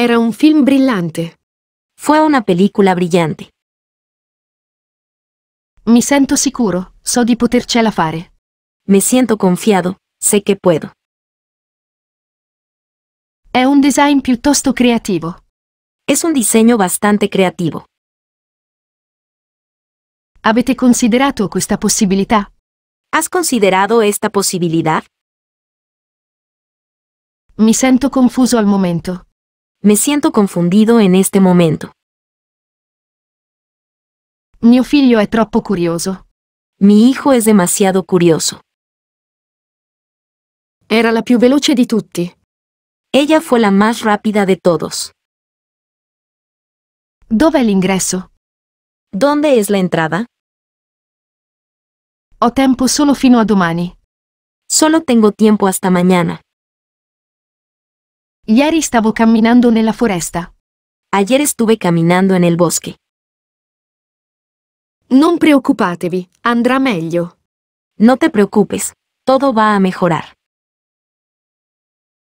Era un film brillante. Fue una película brillante. Mi sento sicuro, so di potercela fare. Me siento confiado, sé che puedo. È un design piuttosto creativo. Es un diseño bastante creativo. Avete considerato questa possibilità? ¿Has considerado esta posibilidad? Mi sento confuso al momento. Me siento confundido en este momento. Mio figlio es troppo curioso. Mi hijo es demasiado curioso. Era la più veloce di tutti. Ella fue la más rápida de todos. Dov'è l'ingresso? ¿Dónde es la entrada? Ho tempo solo fino a domani. Solo tengo tiempo hasta mañana. Ieri stavo camminando nella foresta. Ayer estuve caminando en el bosque. Non preoccupatevi, andrà meglio. No te preocupes, todo va a mejorar.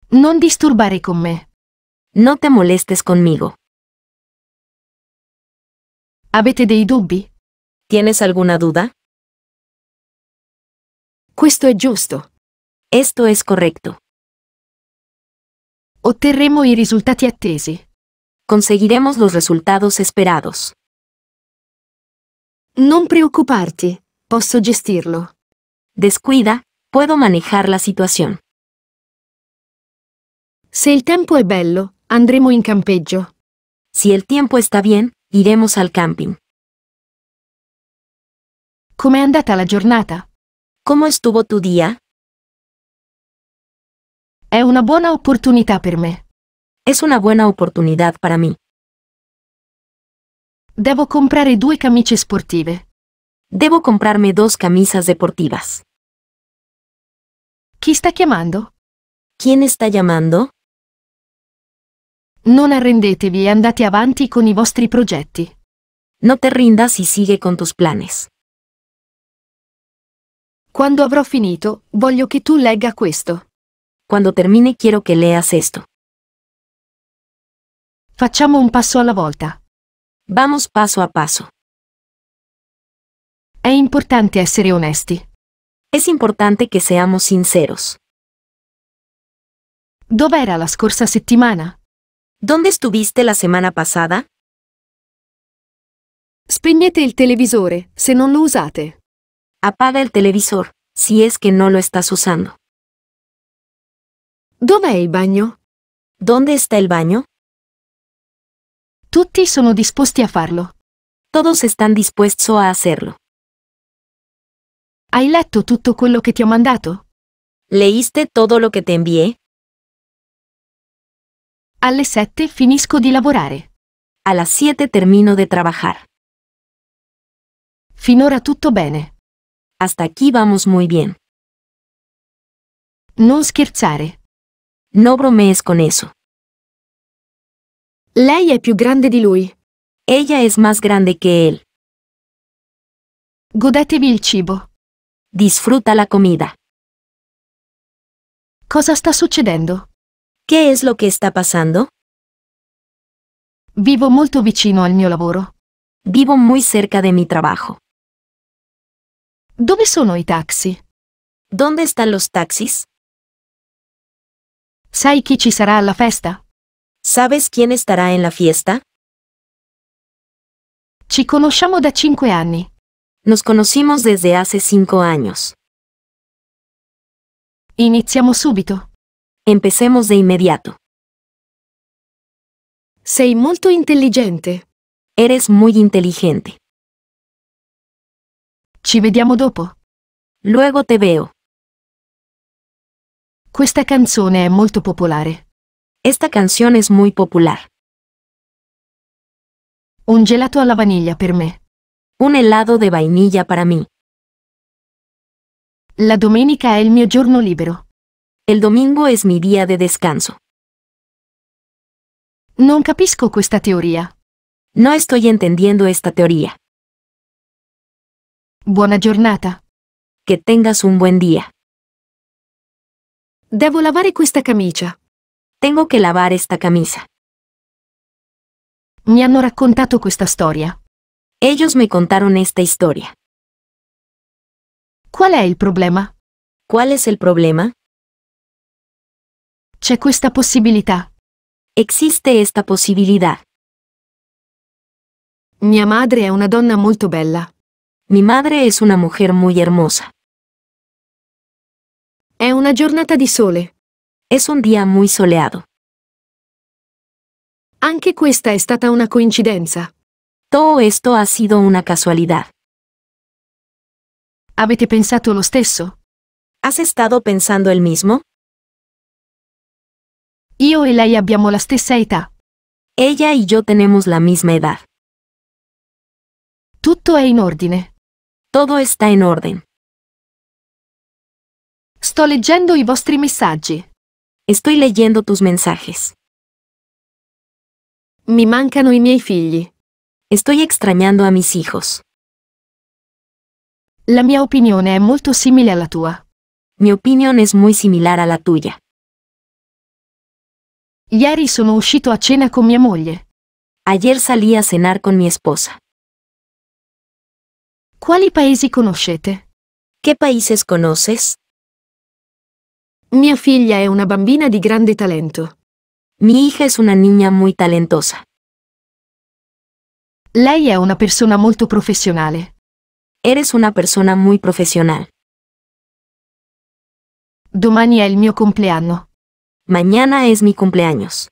Non disturbare con me. No te molestes conmigo. Avete dei dubbi? ¿Tienes alguna duda? Questo è giusto. Esto es correcto. Otterremo i risultati attesi. Conseguiremos los resultados esperados. Non preoccuparti, puedo gestirlo. Descuida, puedo manejar la situación. Si el tiempo es bello, andremo in campeggio. Si el tiempo está bien, iremos al camping. Com'è andata la giornata? ¿Cómo estuvo tu día? È una buona opportunità per me. È una buona opportunità per me. Devo comprare due camicie sportive. Devo comprarmi due camisas deportivas. Chi sta chiamando? ¿Quién sta chiamando? Non arrendetevi e andate avanti con i vostri progetti. Non te rindas y sigue con tus planes. Quando avrò finito, voglio che tu legga questo. Cuando termine quiero que leas esto. Facciamo un paso a la vuelta. Vamos paso a paso. Es importante essere honestos. Es importante que seamos sinceros. Dov'era la scorsa settimana? ¿Dónde estuviste la semana pasada? Spegnete il televisore, se non lo usate. Apaga el televisor, si es que no lo estás usando. Dov'è il bagno? ¿Dónde está el baño? Tutti sono disposti a farlo. Todos están dispuestos a hacerlo. Hai letto tutto quello che ti ho mandato? ¿Leíste todo lo que te envié? Alle 7 finisco di lavorare. A las 7 termino de trabajar. Finora tutto bene. Hasta aquí vamos muy bien. Non scherzare. No bromees con eso. Lei è più grande di lui. Ella es más grande que él. Godetevi il cibo. Disfruta la comida. Cosa sta succedendo? ¿Qué es lo que está pasando? Vivo molto vicino al mio lavoro. Vivo muy cerca de mi trabajo. Dove sono i taxi? ¿Dónde están los taxis? ¿Sai chi sarà alla festa? ¿Sabes quién estará en la fiesta? Ci conosciamo da cinque anni. Nos conocimos desde hace cinco años. Iniziamo subito. Empecemos de inmediato. Sei molto intelligente. Eres muy inteligente. Ci vediamo dopo. Luego te veo. Questa canzone è molto popolare. Esta canción es muy popular. Un gelato alla vaniglia per me. Un helado de vainilla para mí. La domenica è il mio giorno libero. El domingo es mi día de descanso. Non capisco questa teoría. No estoy entendiendo esta teoría. Buona giornata. Que tengas un buen día. Devo lavare questa camisa. Tengo que lavar esta camisa. Mi hanno raccontato questa storia. Ellos me contaron esta historia. ¿Cuál è el problema? ¿Cuál es el problema? C'è questa possibilità. Existe esta posibilidad. Mia madre è una donna molto bella. Mi madre es una mujer muy hermosa. È una giornata di sole. Es un día muy soleado. Anche questa è stata una coincidencia. Todo esto ha sido una casualidad. Avete pensato lo stesso? ¿Has estado pensando el mismo? Io e lei abbiamo la stessa età. Ella y yo tenemos la misma edad. Tutto è in orden. Todo está en orden. Sto leggendo i vostri messaggi. Estoy leyendo tus mensajes. Mi mancano i miei figli. Estoy extrañando a mis hijos. La mia opinione è molto simile alla tua. Mi opinión es muy similar a la tuya. Ieri sono uscito a cena con mia moglie. Ayer salí a cenar con mi esposa. Quali paesi conoscete? ¿Qué países conoces? Mia figlia è una bambina di grande talento. Mi hija es una niña muy talentosa. Lei è una persona molto professionale. Eres una persona muy profesional. Domani è il mio compleanno. Mañana es mi cumpleaños.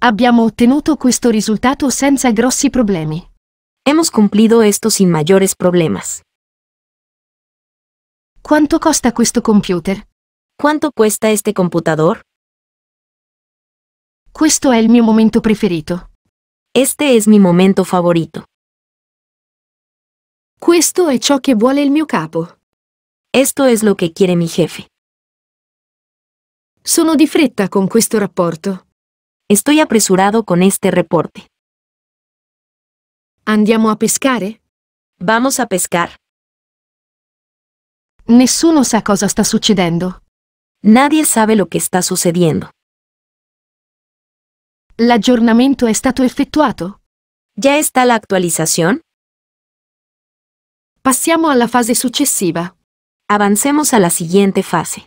Abbiamo ottenuto questo risultato senza grossi problemi. Hemos cumplido esto sin mayores problemas. Quanto costa questo computer? Quanto costa este computador? Questo è il mio momento preferito. Este es mi momento favorito. Questo è ciò che vuole il mio capo. Esto es lo que quiere mi jefe. Sono di fretta con questo rapporto. Estoy apresurado con este reporte. Andiamo a pescare? Vamos a pescar. Nessuno sa cosa sta succedendo. Nadie sabe lo está sucediendo. succedendo. L'aggiornamento è stato effettuato? ¿Ya está la actualización? Passiamo alla fase successiva. Avancemos a la siguiente fase.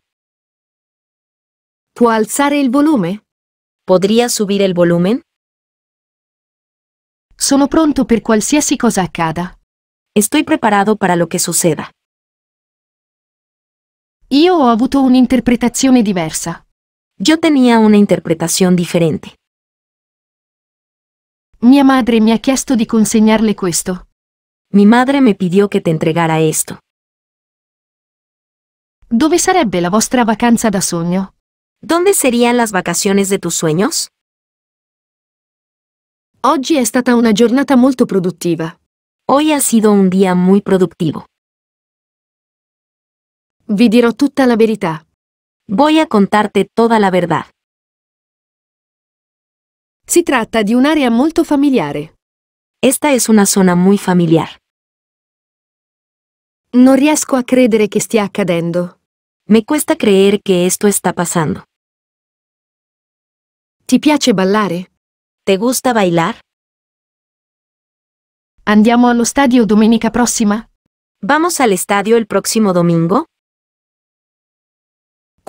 Può alzare el volumen. ¿Podría subir el volumen? Sono pronto per qualsiasi cosa accada. Estoy preparado para lo que suceda. Io ho avuto un'interpretazione diversa. Yo tenía una interpretación diferente. Mia madre mi ha chiesto di consegnarle questo. Mi madre me pidió que te entregara esto. Dove sarebbe la vostra vacanza da sogno? ¿Dónde serían las vacaciones de tus sueños? Oggi è stata una giornata molto produttiva. Hoy ha sido un día muy productivo. Vi dirò tutta la verità. Voy a contarte toda la verdad. Si tratta di un'area molto familiare. Esta es una zona muy familiar. Non riesco a credere che stia accadendo. Me cuesta creer que esto está pasando. Ti piace ballare? ¿Te gusta bailar? Andiamo allo stadio domenica prossima? Vamos al estadio el próximo domingo?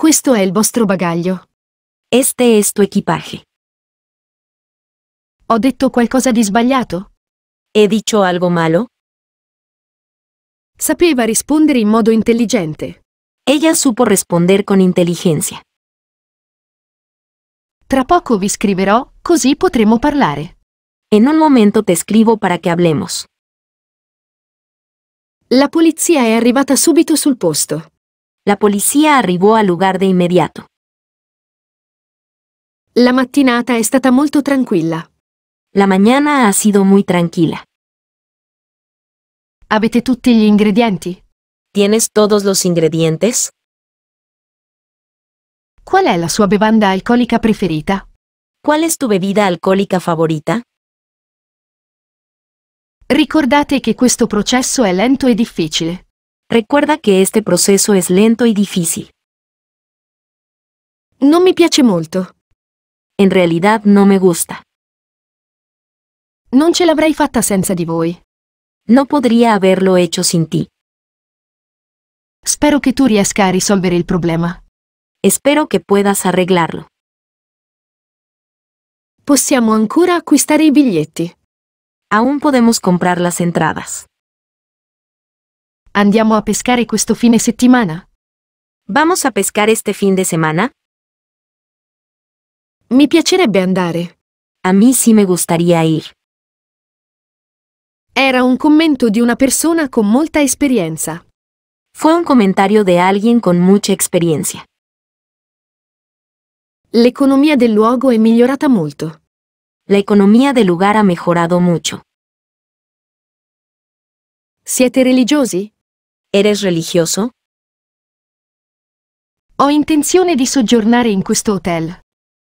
Questo è il vostro bagaglio. Este es tu equipaje. Ho detto qualcosa di sbagliato? He dicho algo malo? Sapeva rispondere in modo intelligente. Ella supo rispondere con intelligenza. Tra poco vi scriverò, così potremo parlare. In un momento te scrivo para che hablemos. La polizia è arrivata subito sul posto. La polizia arrivò al lugar de immediato. La mattinata è stata molto tranquilla. La mañana ha sido muy tranquila. Avete tutti gli ingredienti? ¿Tienes todos los ingredientes? Qual è la sua bevanda alcolica preferita? Qual è tu bevida alcolica favorita? Ricordate che questo processo è lento e difficile. Recuerda que este proceso es lento y difícil. No me piace molto. En realidad no me gusta. Non ce l'avrei fatta senza di voi. No podría haberlo hecho sin ti. Espero que tú riesca a resolver el problema. Espero que puedas arreglarlo. Possiamo ancora acquistare i biglietti. Aún podemos comprar las entradas. Andiamo a pescare questo fine settimana? Vamos a pescar este fin de semana? Mi piacerebbe andare. A mí sí me gustaría ir. Era un commento di una persona con molta esperienza. Fue un comentario de alguien con mucha experiencia. L'economia del luogo è migliorata molto. La economía del lugar ha mejorado mucho. Siete religiosi? Eres religioso? Ho intenzione di soggiornare in questo hotel.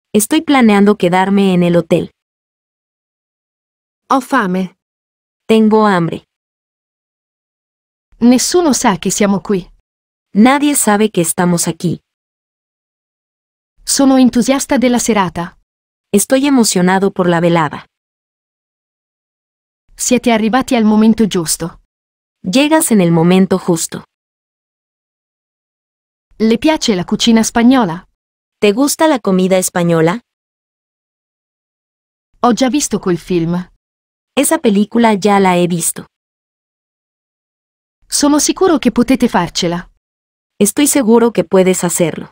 Estoy planeando quedarme en el hotel. Ho fame. Tengo hambre. Nessuno sa che siamo qui. Nadie sabe que estamos aquí. Sono entusiasta della serata. Estoy emocionado por la velada. Siete arrivati al momento giusto. Llegas en el momento justo. ¿Le piace la cucina española? ¿Te gusta la comida española? Ho già visto quel film. Esa película ya la he visto. Sono sicuro che potete farcela. Estoy seguro que puedes hacerlo.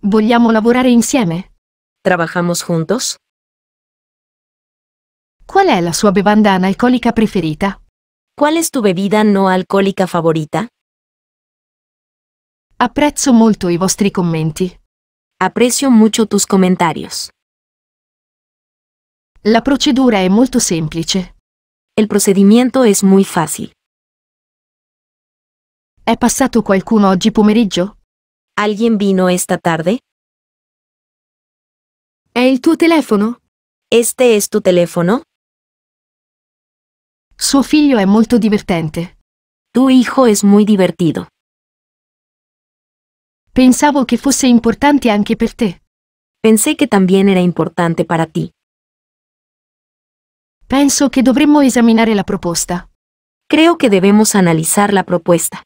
¿Vogliamo lavorare insieme? ¿Trabajamos juntos? Qual è la sua bevanda analcolica preferita? Qual è tu bevida no alcolica favorita? Apprezzo molto i vostri commenti. Apprezzo molto tus comentarios. La procedura è molto semplice. Il procedimento è molto facile. È passato qualcuno oggi pomeriggio? ¿Alguien vino esta tarde? È il tuo telefono? ¿Este es tu telefono? Su figlio è molto divertente. Tu hijo es muy divertido. Pensaba que fosse importante también para ti. Pensé que también era importante para ti. Penso que dovremmo esaminare la propuesta. Creo que debemos analizar la propuesta.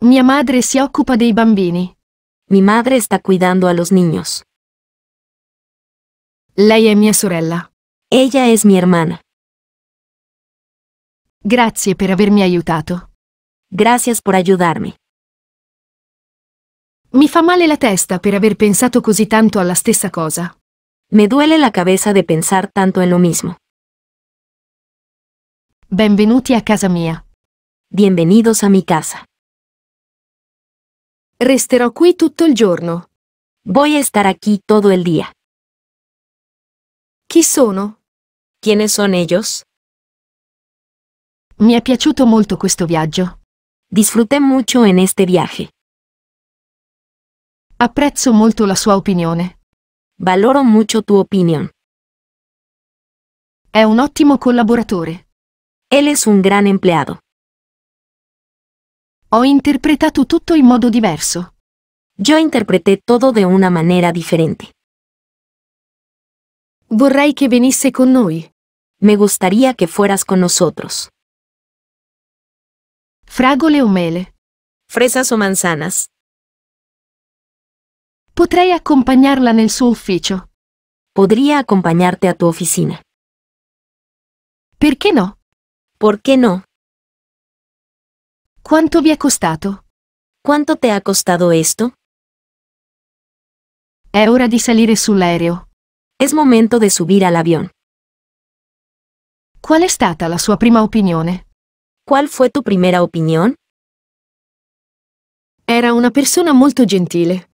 Mia madre ocupa de los bambini. Mi madre está cuidando a los niños. Lei è mia sorella. Ella es mi hermana. Grazie per avermi aiutato. Gracias por ayudarme. Mi fa male la testa per aver pensato così tanto alla stessa cosa. Me duele la cabeza de pensar tanto en lo mismo. Benvenuti a casa mia. Bienvenidos a mi casa. Resterò qui tutto il giorno. Voy a estar aquí todo el día. Chi sono? ¿Quiénes son ellos? Mi è piaciuto molto questo viaggio. Disfruté mucho en este viaje. Apprezzo molto la sua opinione. Valoro mucho tu opinión. È un ottimo collaboratore. Él es un gran empleado. Ho interpretato tutto in modo diverso. Yo interpreté todo de una manera diferente. Vorrei che venisse con noi. Me gustaría que fueras con nosotros. Fragole o mele. Fresas o manzanas. Potrei acompañarla en su ufficio. Podría acompañarte a tu oficina. ¿Por qué no? ¿Por qué no? ¿Cuánto vi ha costato? ¿Cuánto te ha costado esto? È ora di salire sull'aereo. Es momento de subir al avión. ¿Cuál è stata la sua prima opinione? ¿Cuál fue tu primera opinión? Era una persona muy gentile.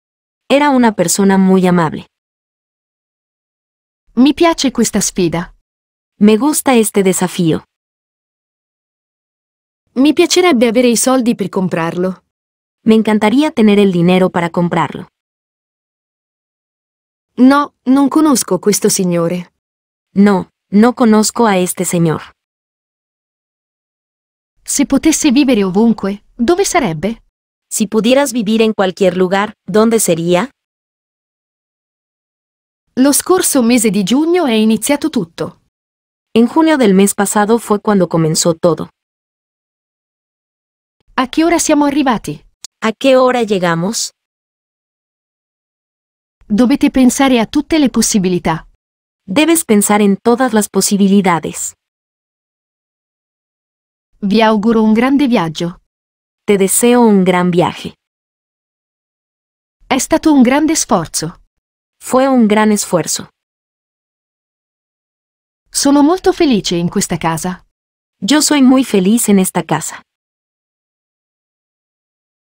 Era una persona muy amable. Mi piace questa sfida. Me gusta este desafío. Mi piacerebbe avere i soldi per comprarlo. Me encantaría tener el dinero para comprarlo. No, non conosco questo signore. No, no conozco a este señor. Se potesse vivere ovunque, dove sarebbe? Si pudieras vivere in qualche lugar, dove sería? Lo scorso mese di giugno è iniziato tutto. En junio del mese passato fu quando comenzó tutto. A che ora siamo arrivati? A che ora llegamos? Dovete pensare a tutte le possibilità. Debes pensare in todas las posibilidades. Vi auguro un grande viaggio. Te deseo un gran viaje. È stato un grande sforzo. Fue un gran esfuerzo. Sono molto felice in questa casa. Yo soy muy feliz en esta casa.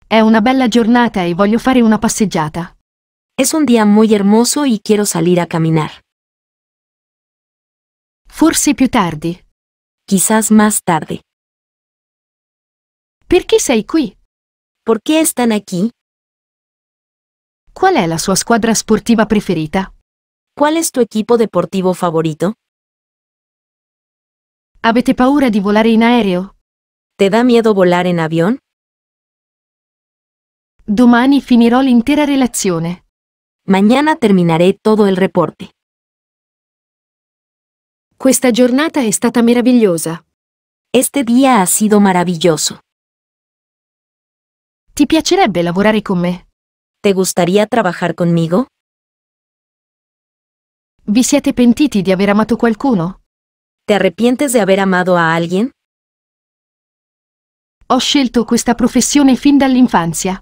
È una bella giornata e voglio fare una passeggiata. Es un día muy hermoso y quiero salir a caminar. Forse più tardi. Quizás más tarde. Perché sei qui? Perché están qui? Qual è la sua squadra sportiva preferita? Qual è tu equipo deportivo favorito? Avete paura di volare in aereo? Te da miedo volare in avion? Domani finirò l'intera relazione. Mañana terminaré todo il reporte. Questa giornata è stata meravigliosa. Este día ha sido maravilloso. Ti piacerebbe lavorare con me? ¿Te gustaría trabajar conmigo? Vi siete pentiti di aver amato qualcuno? ¿Te arrepientes di aver amato a alguien? Ho scelto questa professione fin dall'infanzia.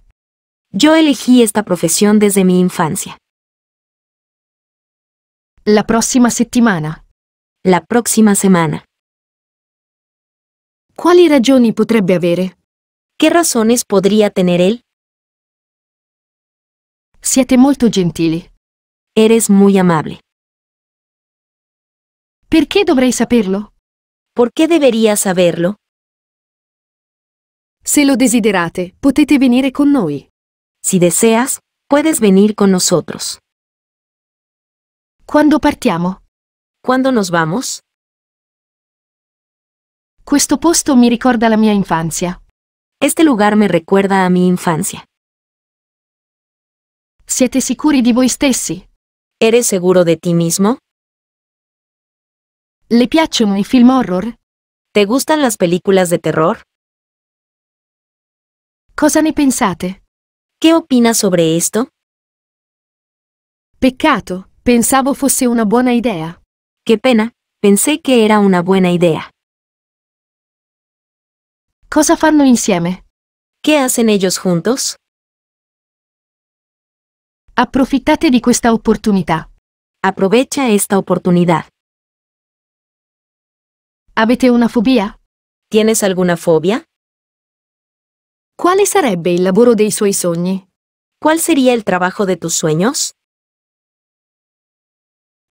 Yo elegí esta profesión desde mi infancia. La prossima settimana. La próxima semana. Quali ragioni potrebbe avere? ¿Qué razones podría tener él? Siete molto gentiles. Eres muy amable. Perché dovrei saperlo? ¿Por qué debería saberlo? Se lo desiderate, potete venire con noi. Si deseas, puedes venir con nosotros. ¿Cuándo partiamo? ¿Cuándo nos vamos? Questo posto mi ricorda la mia infanzia. Este lugar me recuerda a mi infancia. Siete sicuri di voi stessi? ¿Eres seguro de ti mismo? Le piacciono i film horror? ¿Te gustan las películas de terror? Cosa ne pensate? ¿Qué opinas sobre esto? Peccato, pensavo fosse una buena idea. Qué pena, pensé que era una buena idea. Cosa fanno insieme? ¿Qué hacen ellos juntos? Approfittate di questa opportunità. Aprovecha esta oportunidad. Avete una fobia? ¿Tienes alguna fobia? Quale sarebbe il lavoro dei suoi sogni? ¿Cuál sería el trabajo de tus sueños?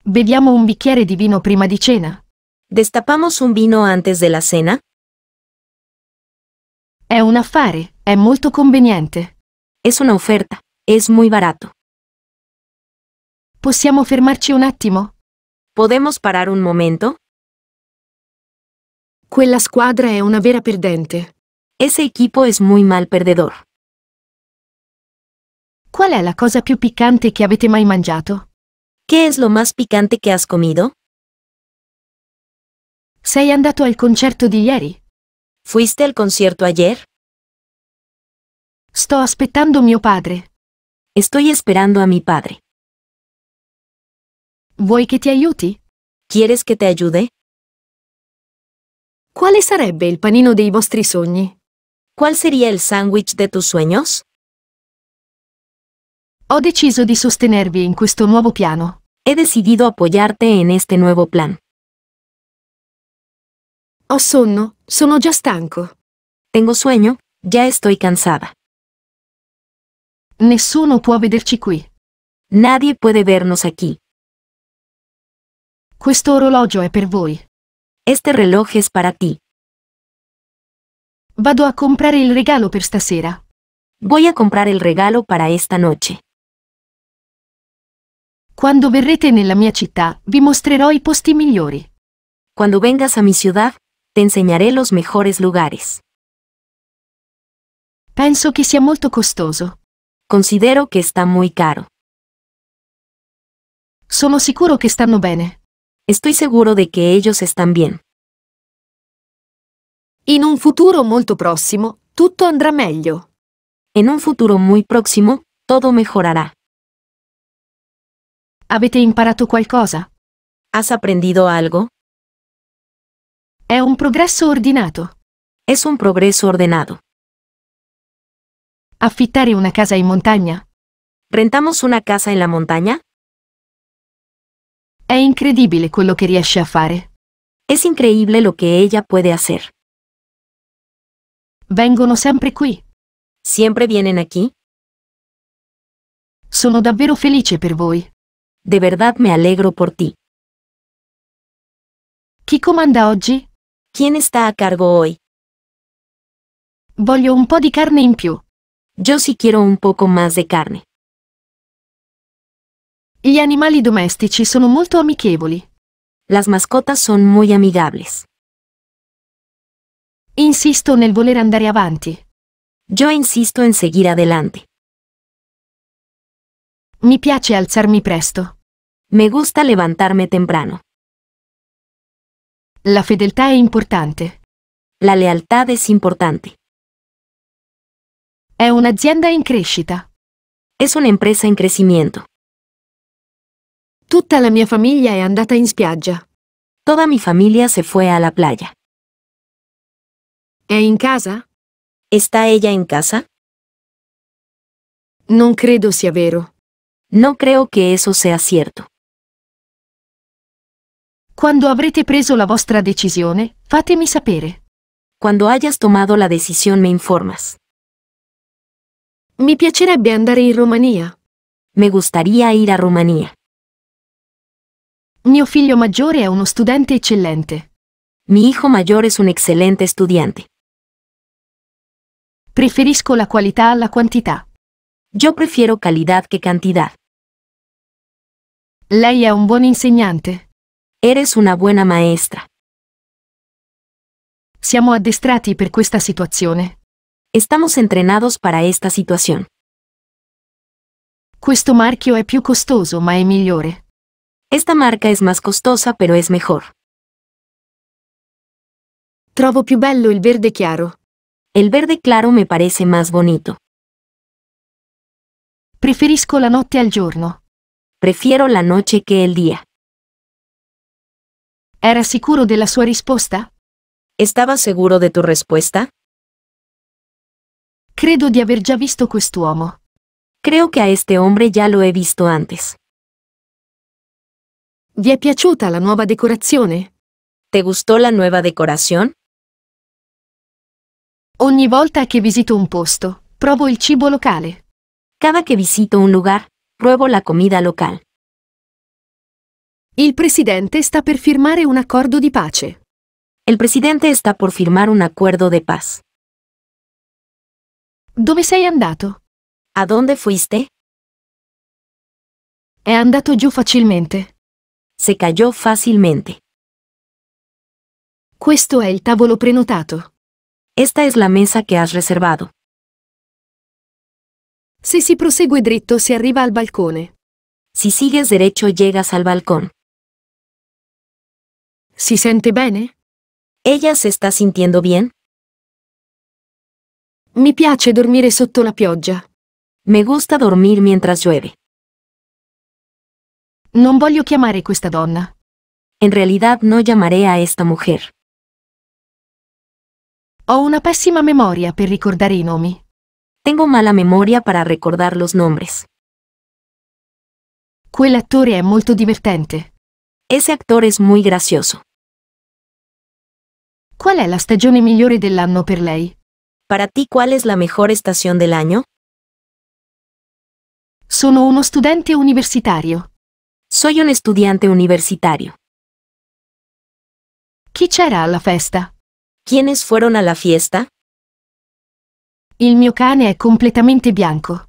Beviamo un bicchiere di vino prima di cena. ¿Destapamos un vino antes de la cena? È un affare, è molto conveniente. È un'offerta, è molto barato. Possiamo fermarci un attimo? Podemos parar un momento? Quella squadra è una vera perdente. Ese equipo es muy mal perdedor. Qual è la cosa più piccante che avete mai mangiato? ¿Qué es lo más picante que has comido? Sei andato al concerto di ieri? Fuiste al concierto ayer? Sto aspettando mio padre. Estoy esperando a mi padre. Vuoi que te aiuti? ¿Quieres que te ayude? ¿Cuál sarebbe el panino dei vostri sogni? ¿Cuál sería el sándwich de tus sueños? Ho deciso di sostenervi in questo nuovo piano. He decidido apoyarte en este nuevo plan. Ho sonno, sono già stanco. Tengo sueño, ya estoy cansada. Nessuno può vederci qui. Nadie puede vernos aquí. Questo orologio è per voi. Este reloj es para ti. Vado a comprare il regalo per stasera. Voy a comprar el regalo para esta noche. Quando verrete nella mia città, vi mostrerò i posti migliori. Quando vengas a mi ciudad, Te enseñaré los mejores lugares. Penso que sia molto costoso. Considero que está muy caro. Sono sicuro que están bene. Estoy seguro de que ellos están bien. In un futuro molto próximo, tutto andrà meglio. En un futuro muy próximo, todo mejorará. ¿Habéis imparato qualcosa? ¿Has aprendido algo? È un progresso ordinato. È un progresso ordinato. Affittare una casa in montagna. Rentamos una casa in la montagna? È incredibile quello che riesce a fare. È incredibile lo che ella può fare. Vengono sempre qui. Siempre vienen qui? Sono davvero felice per voi. De verdad me alegro por ti. Chi comanda oggi? ¿Quién está a cargo hoy? Voglio un po' di carne in più. Yo sí quiero un poco más de carne. Gli animali domestici sono molto amichevoli. Las mascotas son muy amigables. Insisto nel voler andare avanti. Yo insisto en seguir adelante. Mi piace alzarmi presto. Me gusta levantarme temprano. La fedeltà è importante. La lealtad es importante. È un'azienda in crescita. Es una empresa en crecimiento. Tutta la mia famiglia è andata in spiaggia. Toda mi familia se fue a la playa. È in casa? ¿Está ella en casa? Non credo sia vero. No creo que eso sea cierto. Quando avrete preso la vostra decisione, fatemi sapere. Quando hayas tomato la decisione, me informas. Mi piacerebbe andare in Romania. Me gustaría ir a Romania. Mio figlio maggiore è uno studente eccellente. Mi hijo mayor es un excelente estudiante. Preferisco la qualità alla quantità. Yo prefiero calidad que cantidad. Lei è un buon insegnante. Eres una buena maestra. Siamo addestrati per questa situazione. Estamos entrenados para esta situación. Questo marchio è più costoso ma è migliore. Esta marca es más costosa pero es mejor. Trovo più bello il verde chiaro. El verde claro me parece más bonito. Preferisco la notte al giorno. Prefiero la noche que el día. ¿Era sicuro della sua risposta? ¿Estaba sicuro di tu risposta? Credo di aver già visto quest'uomo. Creo che a este hombre già lo he visto antes. Vi è piaciuta la nuova decorazione? ¿Te gustò la nuova decorazione? Ogni volta che visito un posto, provo il cibo locale. Cada che visito un lugar, pruebo la comida locale. Il presidente sta per firmare un accordo di pace. El presidente está por firmar un acuerdo de paz. Dove sei andato? ¿A dónde fuiste? È andato giù facilmente. Se cayó facilmente. Questo è il tavolo prenotato. Esta es la mesa che has reservato. Se si prosegue dritto si arriva al balcone. Si sigues derecho llegas al balcone. Si sente bene? Eh? Ella se está sintiendo bien? Mi piace dormire sotto la pioggia. Me gusta dormir mientras llueve. Non voglio chiamare questa donna. En realidad no llamaré a esta mujer. Ho una pessima memoria per ricordare i nomi. Tengo mala memoria para recordar los nombres. Quell'attore è molto divertente. Ese actor es muy gracioso. ¿Cuál es la stagione migliore dell'anno per lei? Para ti, ¿cuál es la mejor estación del año? Sono uno estudiante universitario. Soy un estudiante universitario. Chi c'era alla festa? ¿Quiénes fueron a la fiesta? El mio cane è completamente bianco.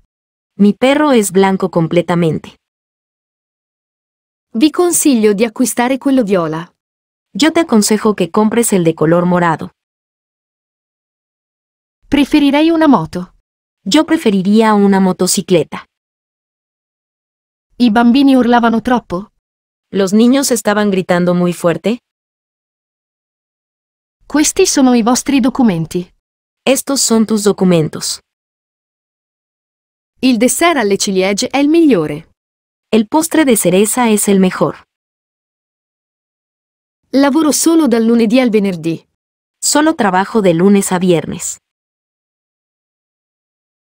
Mi perro es blanco completamente. Vi consiglio di acquistare quello viola. Yo te aconsejo que compres el de color morado. Preferiré una moto. Yo preferiría una motocicleta. I bambini urlavano troppo? Los niños estaban gritando muy fuerte. Questi sono i vostri documenti. Estos son tus documentos. Il dessert alle ciliegie è il migliore. El postre de cereza es el mejor. Lavoro solo dal lunedì al venerdì. Solo trabajo de lunes a viernes.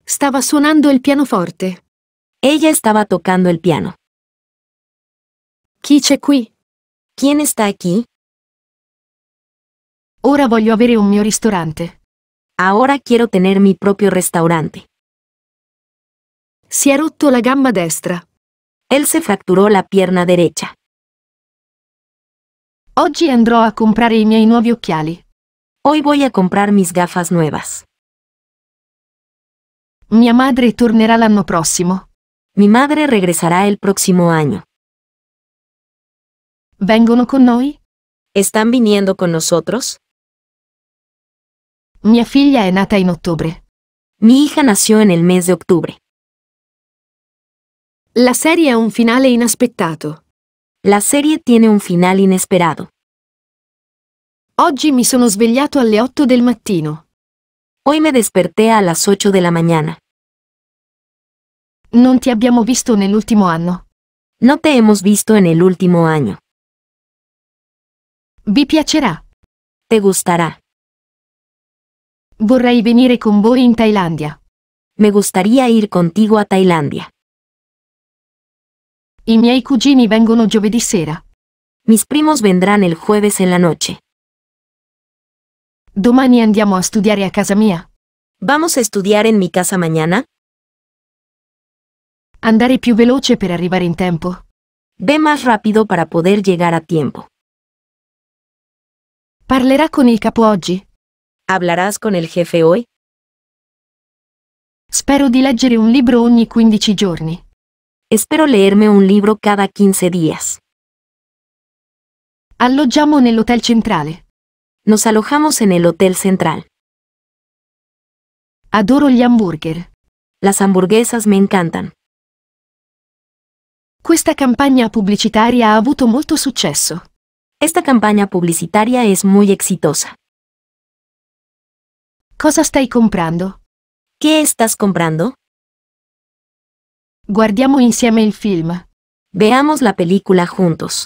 Stava suonando il pianoforte. Ella estaba tocando el piano. Chi c'è qui? ¿Quién está aquí? Ora voglio avere un mio ristorante. Ahora quiero tener mi propio restaurante. Si ha rotto la gamba destra. Él se fracturó la pierna derecha. Oggi andrò a comprare i miei nuovi occhiali. Hoy voy a comprar mis gafas nuevas. Mia madre tornerà l'anno prossimo. Mi madre regresará el próximo año. Vengono con noi? ¿Están viniendo con nosotros? Mia figlia è nata in ottobre. Mi hija nació en el mes de octubre. La serie ha un finale inaspettato. La serie tiene un finale inesperato. Oggi mi sono svegliato alle 8 del mattino. Hoy me desperté a las 8 de la mañana. Non ti abbiamo visto nell'ultimo anno. No te hemos visto en el último año. Vi piacerà. Te gustará. Vorrei venire con voi in Thailandia. Me gustaría ir contigo a Tailandia. I miei cugini vengono giovedì sera. Mis primos vendrán el jueves en la noche. Domani andiamo a studiare a casa mia. ¿Vamos a estudiar en mi casa mañana? Andare più veloce per arrivare in tempo. Ve más rápido para poder llegar a tiempo. Parlerà con il capo oggi? ¿Hablarás con el jefe hoy? Spero di leggere un libro ogni 15 giorni. Espero leerme un libro cada 15 días. Alloggiamo hotel centrale. Nos alojamos en el Hotel Central. Adoro gli hamburger. Las hamburguesas me encantan. Questa campaña publicitaria ha avuto mucho successo. Esta campaña publicitaria es muy exitosa. Cosa stai comprando? ¿Qué estás comprando? Guardiamo insieme il film. Veamos la película juntos.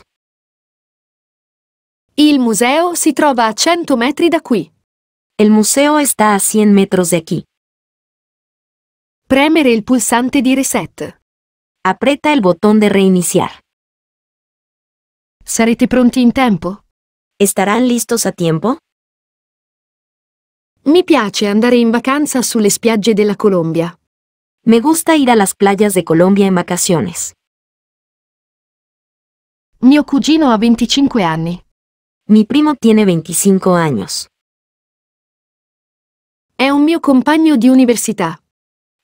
Il museo si trova a 100 metri da qui. Il museo está a 100 metri da qui. Premere il pulsante di reset. Apreta il bottone di reiniciar. Sarete pronti in tempo? ¿Estarán listos a tiempo? Mi piace andare in vacanza sulle spiagge della Colombia. Me gusta ir a las playas de Colombia en vacaciones. Mio cugino ha 25 años. Mi primo tiene 25 años. Es un mio compañero de universidad.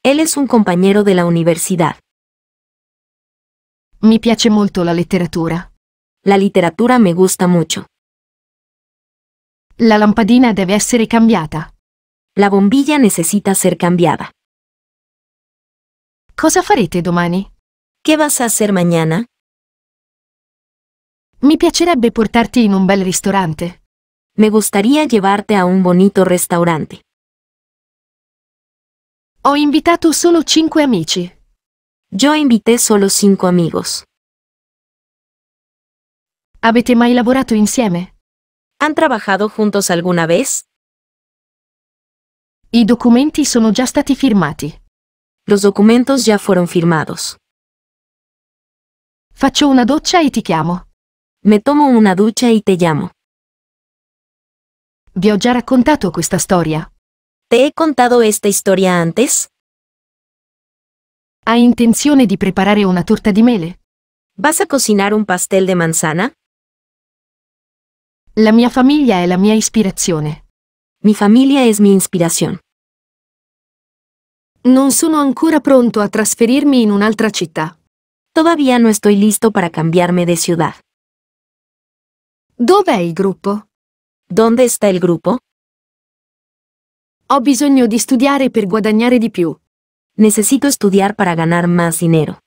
Él es un compañero de la universidad. Mi piace molto la literatura. La literatura me gusta mucho. La lampadina debe ser cambiada. La bombilla necesita ser cambiada. Cosa farete domani? Che vas a hacer mañana? Mi piacerebbe portarti in un bel ristorante. Me gustaría llevarte a un bonito restaurante. Ho invitato solo cinque amici. Yo invité solo cinco amigos. Avete mai lavorato insieme? ¿Han trabajado juntos alguna vez? I documenti sono già stati firmati. Los documentos ya fueron firmados. Faccio una doccia e ti chiamo. Me tomo una ducha e te llamo. Vi ho già raccontato questa storia. ¿Te he contado esta historia antes? Hai intenzione di preparare una torta di mele? ¿Vas a cocinar un pastel de manzana? La mia famiglia è la mia ispirazione. Mi familia es mi inspiración. Non sono ancora pronto a trasferirmi in un'altra città. Todavía no estoy listo para cambiarme de ciudad. Dov'è il gruppo? Dove sta il gruppo? Ho bisogno di studiare per guadagnare di più. Necesito studiare per ganar más dinero.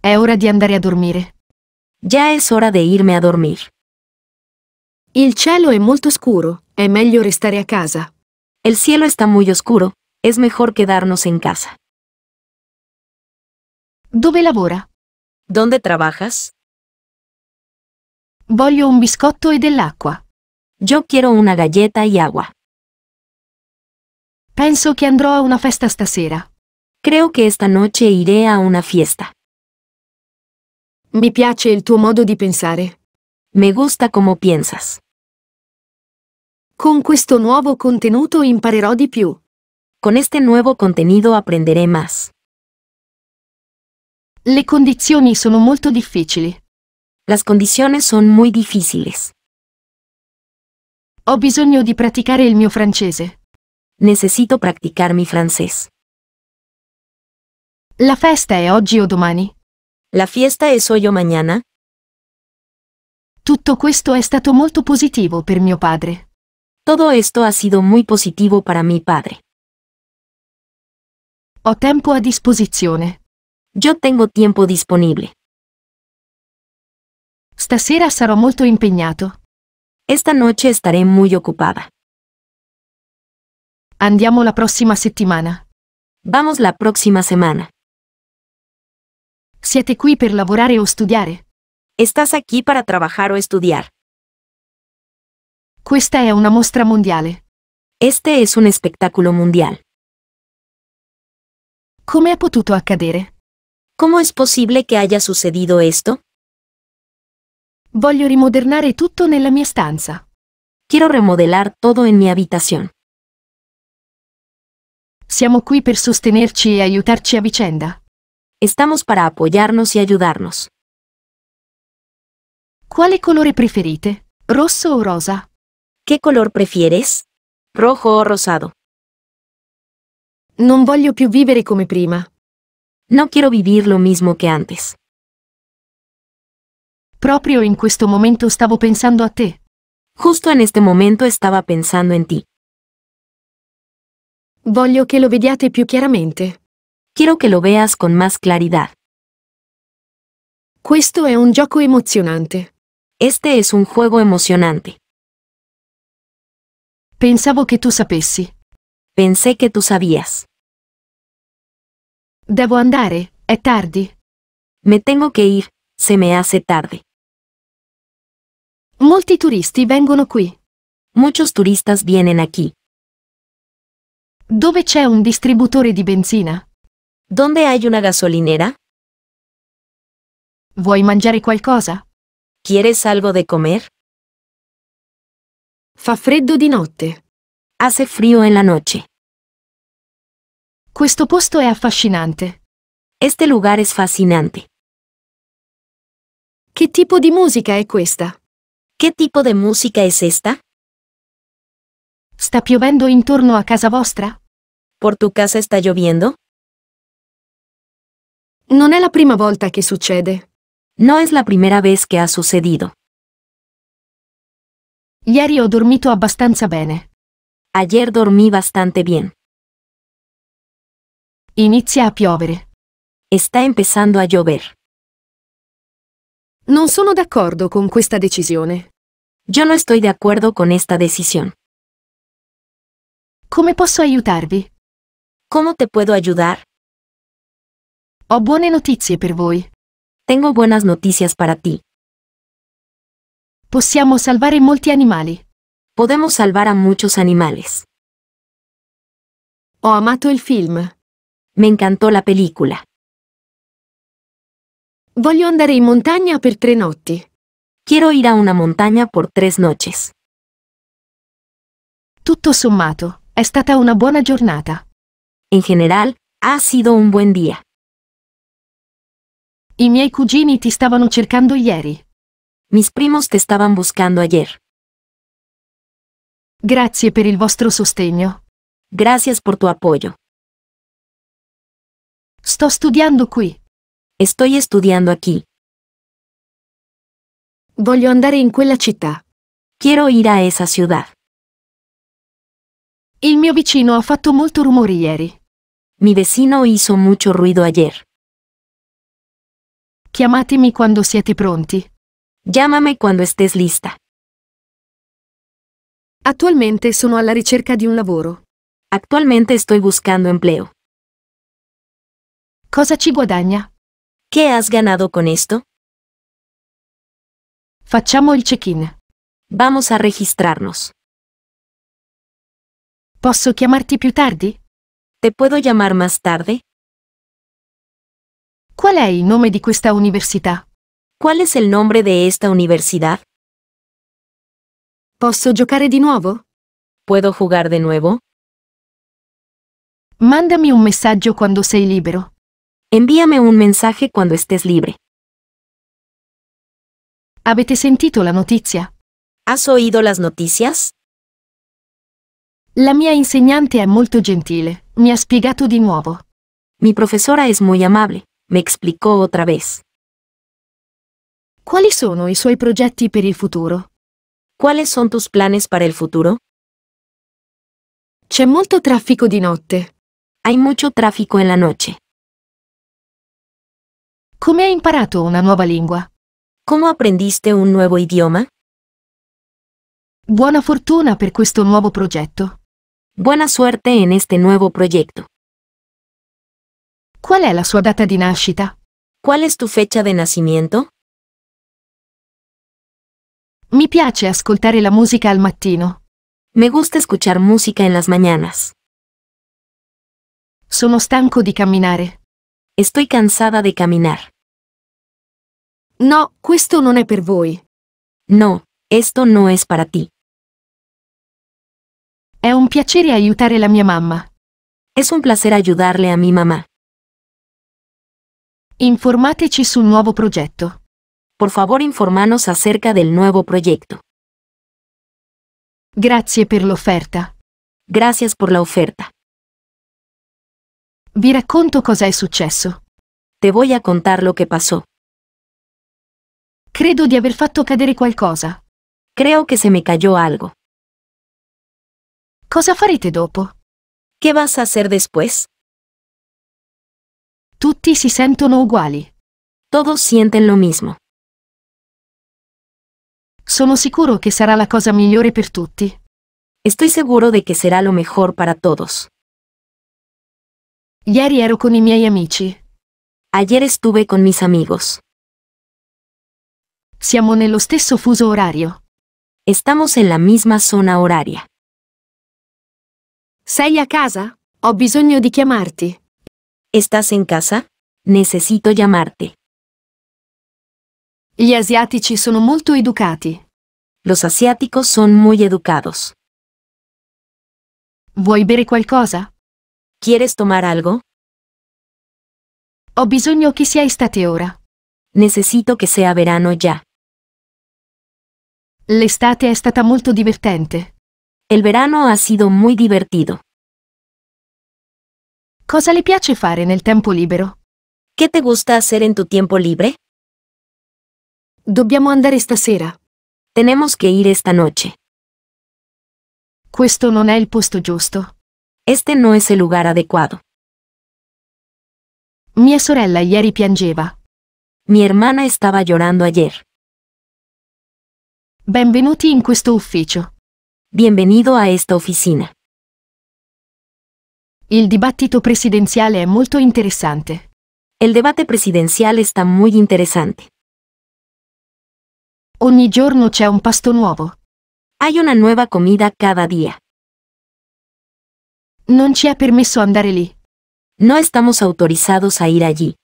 È ora di andare a dormire. Ya es hora de irme a dormir. Il cielo è molto scuro, è meglio restare a casa. Il cielo está molto oscuro, es mejor quedarnos en casa. Dove lavora? ¿Dónde trabajas? Voglio un biscotto e dell'acqua. Yo quiero una galleta y agua. Penso que andrò a una festa stasera. Creo que esta noche iré a una fiesta. Mi piace il tuo modo di pensare. Me gusta como piensas. Con questo nuovo contenuto imparerò di più. Con este nuovo contenido aprenderé más. Le condizioni sono molto difficili. Las condiciones son muy difíciles. Ho bisogno di praticare il mio francese. Necesito practicar mi francés. La festa è oggi o domani? La fiesta es hoy o mañana? Tutto questo è stato molto positivo per mio padre. Todo esto ha sido muy positivo para mi padre. Ho tempo a disposizione. Yo tengo tiempo disponible. Stasera sarò molto impegnato. Esta noche estaré muy ocupada. Andiamo la próxima settimana. Vamos la próxima semana. Siete qui per lavorare o studiare? Estás aquí para trabajar o estudiar. Questa è una mostra mundial. Este es un espectáculo mundial. Cómo ha potuto accadere? ¿Cómo es posible que haya sucedido esto? Voglio rimodernare tutto nella mia stanza. Quiero remodelar todo en mi habitación. Siamo qui per sostenerci e aiutarci a vicenda. Estamos para apoyarnos y ayudarnos. Quale colore preferite? Rosso o rosa? ¿Qué color prefieres? ¿Rojo o rosado? Non voglio più vivere come prima. Non quiero vivir lo mismo che antes. Proprio in questo momento stavo pensando a te. Justo in questo momento stavo pensando en ti. Voglio che lo vediate più chiaramente. Quiero che lo veas con más claridad. Questo è un gioco emozionante. Este es un juego emocionante. Pensavo che tu sapessi. Pensé che tu sabías. Devo andare, è tardi. Me tengo che ir, se me hace tarde. Molti turisti vengono qui. Muchos turistas vienen aquí. Dove c'è un distributore di benzina? Donde hay una gasolinera? Vuoi mangiare qualcosa? ¿Quieres algo de comer? Fa freddo di notte. Hace frío en la noche. Questo posto è affascinante. Este lugar es fascinante. Che tipo di musica è questa? Che tipo di musica è questa? Sta piovendo intorno a casa vostra? Por tu casa sta lloviendo? Non è la prima volta che succede. No es la primera vez que ha sucedido. Ieri ho dormito abbastanza bene. Ayer dormí bastante bien. Inicia a piovere. Está empezando a llover. Non sono acuerdo con esta decisión. Yo no estoy de acuerdo con esta decisión. ¿Cómo posso aiutarvi? ¿Cómo te puedo ayudar? Ho buone notizie per voi. Tengo buenas noticias para ti. Possiamo salvar molti animali podemos salvar a muchos animales. Ho oh, amato el film. Me encantó la película. Voglio andare in montagna per tre notti. Quiero ir a una montaña por tres noches. Tutto sommato, è stata una buona giornata. En general, ha sido un buen día. I miei cugini ti stavano cercando ieri. Mis primos te estaban buscando ayer. Grazie per el vostro sostegno. Gracias por tu apoyo. Sto studiando qui. Estoy estudiando aquí. Voglio andare in quella città. Quiero ir a esa ciudad. El mio vicino ha fatto molto rumore ieri. Mi vecino hizo mucho ruido ayer. Chiamatemi quando siete pronti. Llámame cuando estés lista. Attualmente sono alla ricerca di un lavoro. Actualmente estoy buscando empleo. Cosa ci guadagna? ¿Qué has ganado con esto? Facciamo el check-in. Vamos a registrarnos. Posso chiamarti più tardi? ¿Te puedo llamar más tarde? Qual è il nome di questa università? ¿Cuál es el nombre de esta universidad? Posso giocare di nuovo? Puedo jugar de nuevo? Mandami un messaggio quando sei libero. Envíame un mensaje quando estés libre. Avete sentito la notizia? ¿Has oído las noticias? La mia insegnante è molto gentile, mi ha spiegato di nuovo. Mi profesora es muy amable, me explicó otra vez. Quali sono i suoi progetti per il futuro? Quali sono tus planes per il futuro? C'è molto traffico di notte. Hay molto traffico en la noche. Come hai imparato una nuova lingua? Come aprendiste un nuovo idioma? Buona fortuna per questo nuovo progetto. Buona suerte in este nuovo progetto. Qual è la sua data di nascita? Qual è tu fecha di nascimento? Mi piace ascoltare la musica al mattino. Me gusta escuchar música en las mañanas. Sono stanco di camminare. Estoy cansada de caminar. No, questo non è per voi. No, esto no es para ti. È un piacere aiutare la mia mamma. Es un placer ayudarle a mi mamá. Informateci sul nuovo progetto. Por favor informanos acerca del nuevo proyecto. Gracias por la oferta. Gracias por la oferta. Vi racconto cosa es suceso. Te voy a contar lo que pasó. Credo di aver fatto cadere qualcosa. Creo que se me cayó algo. Cosa farete dopo? ¿Qué vas a hacer después? Tutti si sentono uguali. Todos sienten lo mismo. Sono sicuro que será la cosa migliore per tutti. Estoy seguro de que será lo mejor para todos. Ieri ero con i miei amici. Ayer estuve con mis amigos. Siamo nello stesso fuso orario. Estamos en la misma zona horaria. Sei a casa? Ho bisogno di chiamarti. ¿Estás en casa? Necesito llamarte. Gli asiatici sono molto educati. Los asiáticos son muy educados. Vuoi bere qualcosa? ¿Quieres tomar algo? Ho bisogno che sia estate ora. Necesito che sea verano ya. L'estate è stata molto divertente. El verano ha sido muy divertido. Cosa le piace fare nel tempo libero? ¿Qué te gusta hacer en tu tiempo libre? Dobbiamo andare stasera. Tenemos que ir esta noche. Questo non è il posto giusto. Este no es el lugar adecuado. Mia sorella ieri piangeva. Mi hermana estaba llorando ayer. Benvenuti in questo ufficio. Bienvenido a esta oficina. Il dibattito presidenziale è molto interessante. El debate presidencial está muy interesante. Ogni giorno c'è un pasto nuovo. Hay una nuova comida cada día. Non ci è permesso andare lì. No estamos autorizados a ir allí.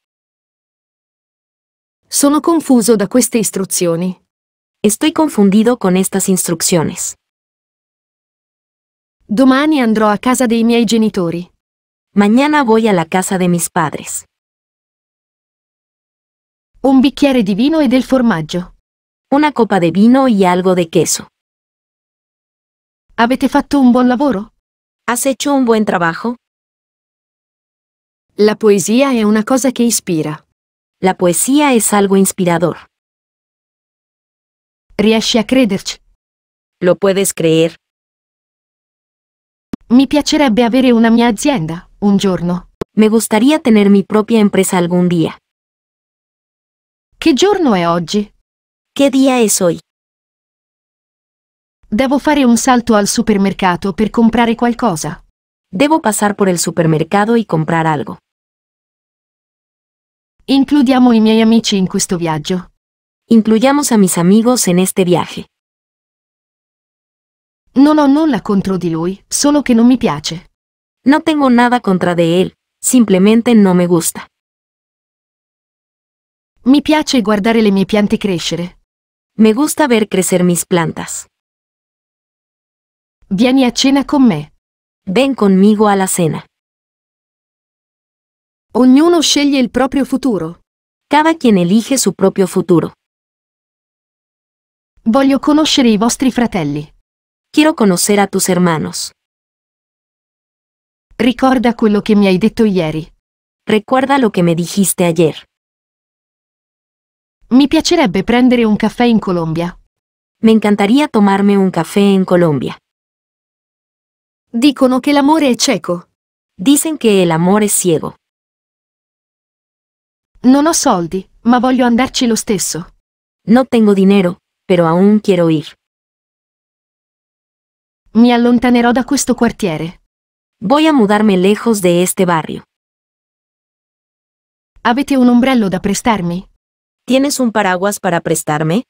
Sono confuso da queste istruzioni. Estoy confundido con estas instrucciones. Domani andrò a casa dei miei genitori. Mañana voy a la casa de mis padres. Un bicchiere di vino e del formaggio. una copa de vino y algo de queso. Avete fatto un buen lavoro? Has hecho un buen trabajo? La poesía es una cosa que inspira. La poesía es algo inspirador. Riesci a crederci? Lo puedes creer? Mi piacerebbe avere una mia azienda, un giorno. Me gustaría tener mi propia empresa algún día. ¿Qué giorno es oggi? Che dia è hoy? Devo fare un salto al supermercato per comprare qualcosa. Devo passare por el supermercado e comprar algo. Includiamo i miei amici in questo viaggio. Includiamo a mis amigos en este viaje. Non ho nulla contro di lui, solo che non mi piace. No tengo nada contra de él, simplemente no me gusta. Mi piace guardare le mie piante crescere. Me gusta ver crecer mis plantas. Vieni a cena con me. Ven conmigo a la cena. Ognuno sceglie il proprio futuro. Cada quien elige su propio futuro. Voglio conoscere i vostri fratelli. Quiero conocer a tus hermanos. Ricorda quello che mi hai detto ieri. Recuerda lo que me dijiste ayer. Mi piacerebbe prendere un caffè in Colombia. Me encantaría tomarme un caffè in Colombia. Dicono che l'amore è cieco. Dicen che l'amore è ciego. Non ho soldi, ma voglio andarci lo stesso. Non tengo dinero, pero aún quiero ir. Mi allontanerò da questo quartiere. Voy a mudarme lejos de este barrio. Avete un ombrello da prestarmi? ¿Tienes un paraguas para prestarme?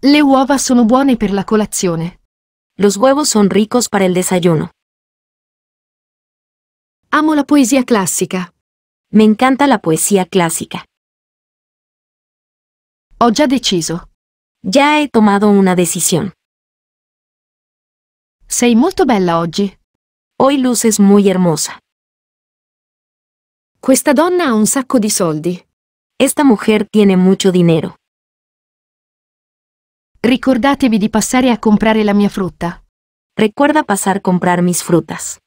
Le uova sono buone per la colazione. Los huevos son ricos para el desayuno. Amo la poesia classica. Me encanta la poesía clásica. Ho già deciso. Ya he tomado una decisión. Sei molto bella oggi. Hoy luces muy hermosa. Questa donna ha un sacco di soldi. Esta mujer tiene mucho dinero. Ricordatevi di passare a comprare la mia frutta. Recuerda pasar comprar mis frutas.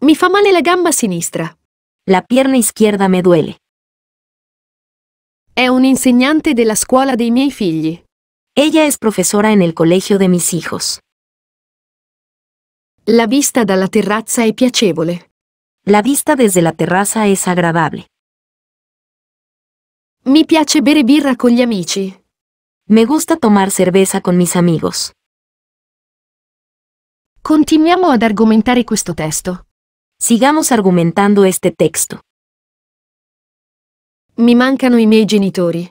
Mi fa male la gamba sinistra. La pierna izquierda me duele. È un insegnante della scuola dei miei figli. Ella es profesora en el colegio de mis hijos. La vista dalla terrazza è piacevole. La vista desde la terraza es agradable. Mi piace bere birra con gli amici. Me gusta tomar cerveza con mis amigos. Continuiamo ad argomentare questo testo. Sigamos argumentando este texto. Mi mancano i miei genitori.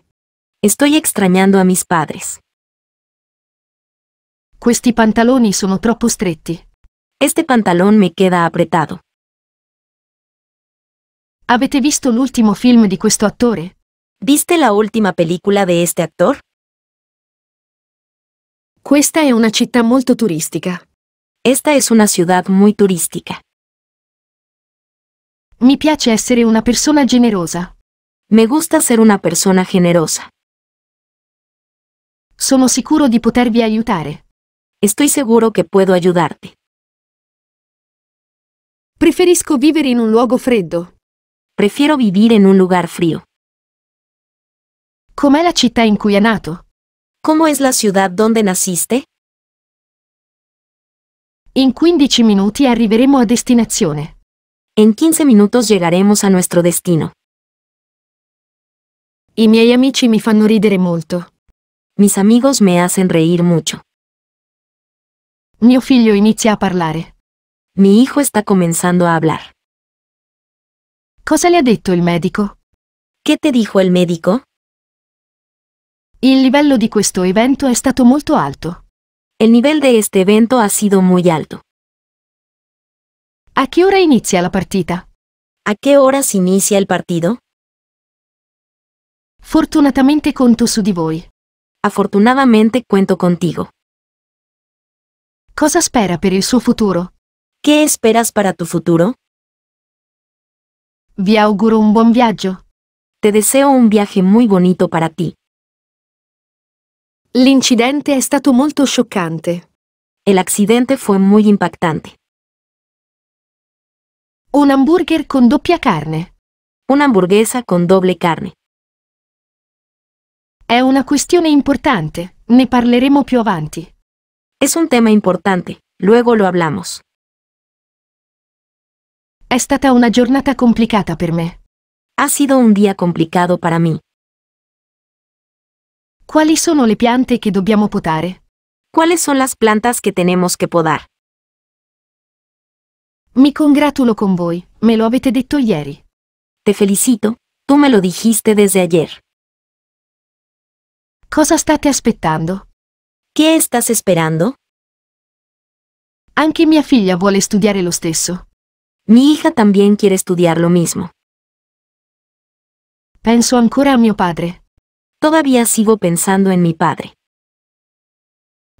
Estoy extrañando a mis padres. Questi pantaloni sono troppo stretti. Este pantalón me queda apretado. Avete visto l'ultimo film di questo attore? ¿Viste la última película de este actor? Esta es una città molto turística. Esta es una ciudad muy turística. Mi piace essere una persona generosa. Me gusta ser una persona generosa. Sono sicuro di potervi aiutare. Estoy seguro que puedo ayudarte. Preferisco vivir en un luogo freddo. Prefiero vivir en un lugar frío. Com'è la città in cui è nato? Come è la città donde naciste? In 15 minuti arriveremo a destinazione. In 15 minuti arriveremo a nostro destino. I miei amici mi fanno ridere molto. Mis amigos me hacen reír mucho. Mio figlio inizia a parlare. Mi hijo sta comenzando a hablar. Cosa le ha detto il medico? Che te dijo il medico? Il livello di questo evento è stato molto alto. El nivel de este evento ha sido muy alto. ¿A qué hora inicia la partida? ¿A qué hora se inicia el partido? Fortunatamente conto su di voi. Afortunadamente cuento contigo. Cosa spera per su futuro? ¿Qué esperas para tu futuro? Vi auguro un buon viaje! Te deseo un viaje muy bonito para ti. L'incidente è stato molto scioccante. El accidente fue muy impactante. Un hamburger con doppia carne. Una hamburguesa con doble carne. È una questione importante, ne parleremo più avanti. Es un tema importante, luego lo hablamos. È stata una giornata complicata per me. Ha sido un día complicado para mí. ¿Cuáles son le piante que dobbiamo potare? ¿Cuáles son las plantas que tenemos que podar? Mi congratulo con voi, me lo avete detto ieri. Te felicito, tú me lo dijiste desde ayer. Cosa state aspettando? ¿Qué estás esperando? Anche mia figlia vuole studiare lo stesso. Mi hija también quiere estudiar lo mismo. Penso ancora a mio padre. Todavía sigo pensando en mi padre.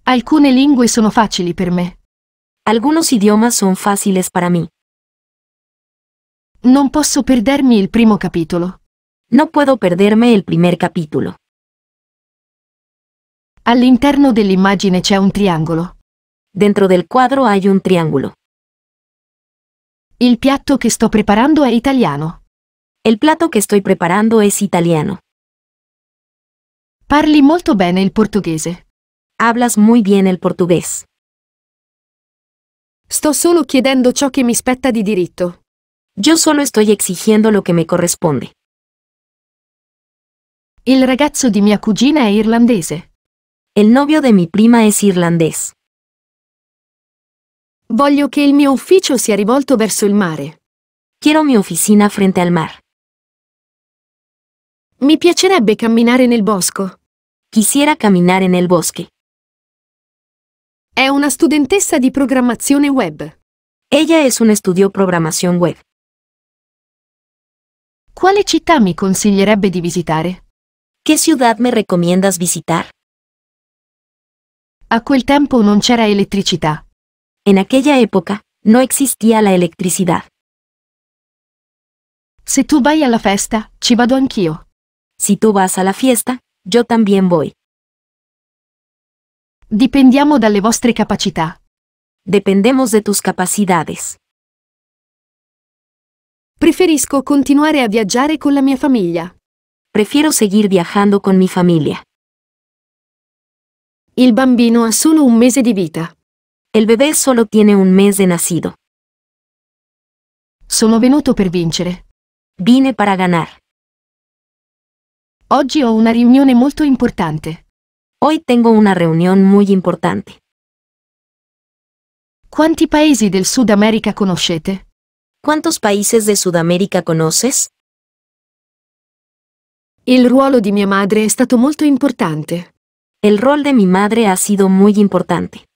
Alcune lingue sono facili per me. Algunos idiomas son fáciles para mí. No posso perderme el primo capítulo. No puedo perderme el primer capítulo. All'interno dell'immagine c'è un triangolo. Dentro del cuadro hay un triángulo. Il piatto che sto preparando è italiano. El plato que estoy preparando es italiano. Parli molto bene il portoghese. Hablas muy bien el portugués. Sto solo chiedendo ciò che mi spetta di diritto. Yo solo estoy exigiendo lo que me corresponde. Il ragazzo di mia cugina è irlandese. El novio de mi prima es irlandés. Voglio che il mio ufficio sia rivolto verso il mare. Quiero mi oficina frente al mar. Mi piacerebbe camminare nel bosco. Quisiera camminare nel bosque. È una studentessa di programmazione web. Ella es un estudio programación web. Quale città mi consiglierebbe di visitare? Che ciudad me recomiendas visitar? A quel tempo non c'era elettricità. En aquella época, no existía la electricidad. Se tu vai alla festa, ci vado anch'io. Si tú vas a la fiesta, yo también voy. Dipendiamo dalle vostre capacità. Dependemos de tus capacidades. Preferisco continuare a viaggiare con la mia famiglia. Prefiero seguir viajando con mi familia. Il bambino ha solo un mese di vita. El bebé solo tiene un mes de nacido. Sono venuto per vincere. Vine para ganar. Oggi ho una riunione molto importante. Hoy tengo una reunión muy importante. Quanti paesi del Sud America conoscete? ¿Cuántos países de Sudamérica conoces? Il ruolo di mia madre è stato molto importante. El rol de mi madre ha sido muy importante.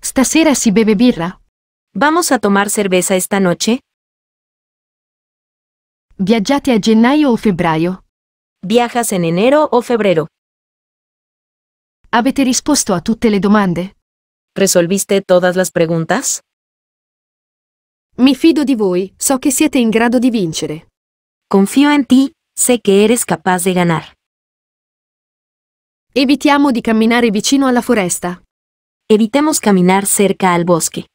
Stasera si bebe birra? ¿Vamos a tomar cerveza esta noche? Viaggiate a gennaio o febbraio? Viajas en enero o febrero? Avete risposto a tutte le domande? Resolviste todas las preguntas? Mi fido di voi, so che siete in grado di vincere. Confio in ti, sé che eres capace di ganar. Evitiamo di camminare vicino alla foresta. Evitemos camminare cerca al bosque.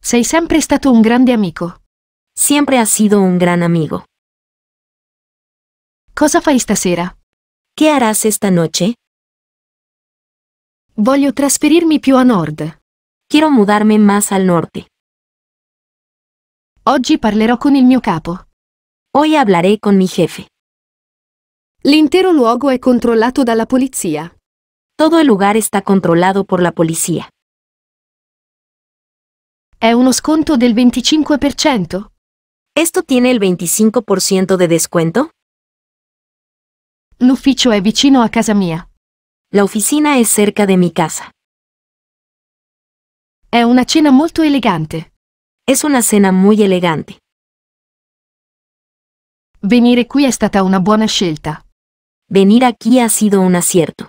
Sei sempre stato un grande amico. Siempre ha sido un gran amigo. Cosa fai stasera? ¿Qué harás esta noche? Voglio trasferirmi più a nord. Quiero mudarme más al norte. Oggi parlerò con il mio capo. Hoy hablaré con mi jefe. L'intero luogo è controllato dalla polizia. Todo el lugar está controlado por la policía. È uno sconto del 25%? Esto tiene el 25% de descuento? L'ufficio è vicino a casa mia. La oficina es cerca de mi casa. È una cena molto elegante. Es una cena muy elegante. Venire qui è stata una buona scelta. Venir aquí ha sido un acierto.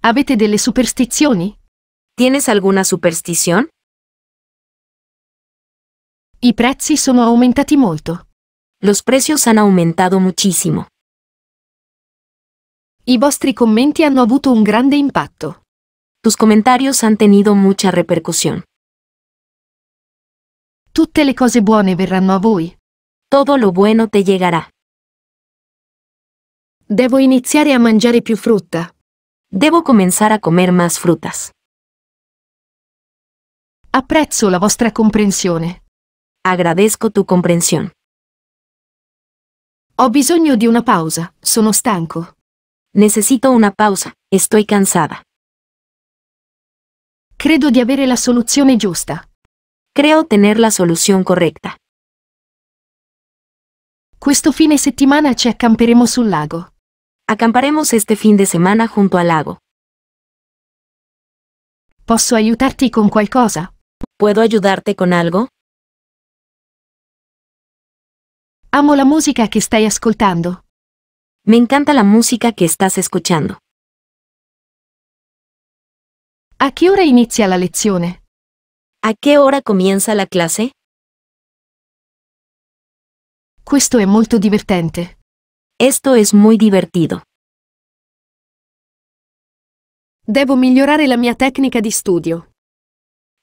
Avete delle superstizioni? ¿Tienes alguna superstición? I prezzi sono aumentati molto. Los precios han aumentado muchísimo. I vostri commenti hanno avuto un grande impatto. Tus comentarios han tenido mucha repercusión. Tutte le cose buone verranno a voi. Todo lo bueno te llegará. Devo iniziare a mangiare più frutta. Devo cominciare a comer más frutas. Apprezzo la vostra comprensione. Agradezco tu comprensión. Ho bisogno di una pausa, sono stanco. Necesito una pausa, estoy cansada. Credo di avere la soluzione giusta. Creo tener la solución correcta. Questo fine settimana ci accamperemo sul lago. Acamparemos este fin de semana junto al lago. Posso aiutarti con qualcosa? ¿Puedo ayudarte con algo? Amo la música que estás escuchando. Me encanta la música que estás escuchando. ¿A qué hora inicia la lección? ¿A qué hora comienza la clase? Questo es molto divertente. Esto es muy divertido. Debo mejorar la mia tecnica di studio.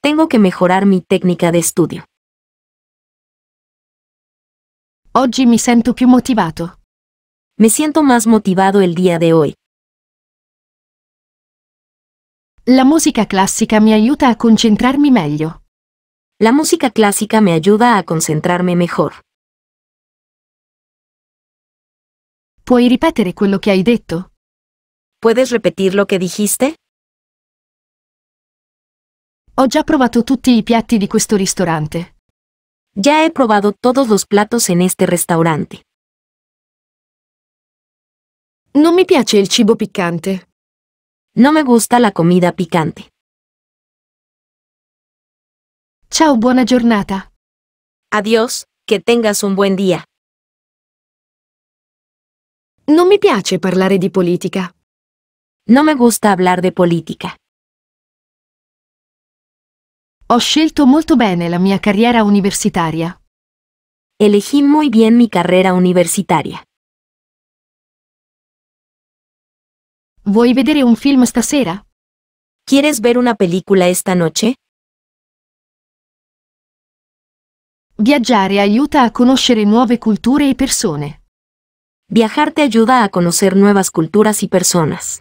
Tengo que mejorar mi técnica de estudio. Oggi mi sento più motivato. Me siento más motivado el día de hoy. La musica classica mi aiuta a concentrarmi meglio. La música clásica me ayuda a concentrarme mejor. Puoi ripetere quello che hai detto? ¿Puedes repetir lo que dijiste? Ho già provato tutti i piatti di questo ristorante. Ya he probado todos los platos en este restaurante. No me piace el cibo picante. No me gusta la comida picante. Chao, buena jornada. Adiós, que tengas un buen día. No me piace hablar de política. No me gusta hablar de política. Ho scelto molto bene la mia carriera universitaria. Elegì muy bien mi carriera universitaria. Vuoi vedere un film stasera? ¿Quieres ver una película esta noche? Viaggiare aiuta a conoscere nuove culture e persone. Viajar te ayuda a conocer nuevas culturas y personas.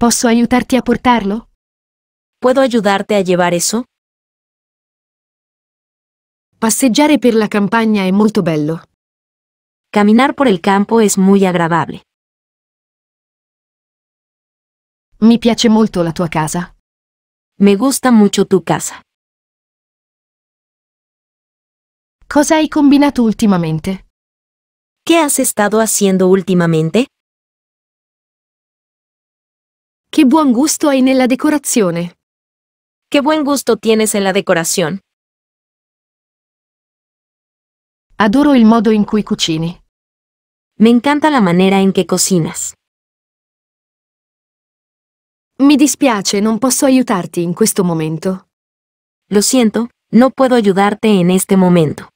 ¿Posso aiutarti a portarlo? ¿Puedo ayudarte a llevar eso? Passeggiare per la campagna è molto bello. Caminar por el campo es muy agradable. Mi piace molto la tua casa. Me gusta mucho tu casa. Cosa hai combinato ultimamente? ¿Qué has estado haciendo últimamente? Che buon gusto hai nella decorazione. Che buon gusto tienes en la decoración. Adoro il modo in cui cucini. Me encanta la manera en que cocinas. Mi dispiace, non posso aiutarti in questo momento. Lo siento, no puedo ayudarte en este momento.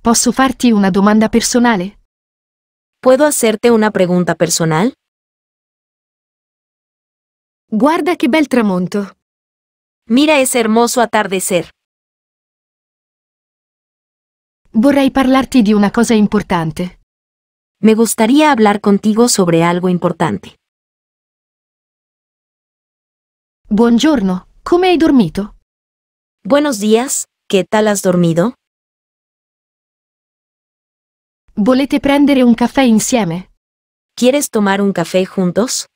Posso farti una domanda personale? ¿Puedo hacerte una pregunta personal? Guarda qué bel tramonto. Mira ese hermoso atardecer. Vorrei parlarti di una cosa importante. Me gustaría hablar contigo sobre algo importante. Buongiorno, come hai dormito? Buenos días, ¿qué tal has dormido? Volete prendere un caffè insieme? ¿Quieres tomar un caffè juntos?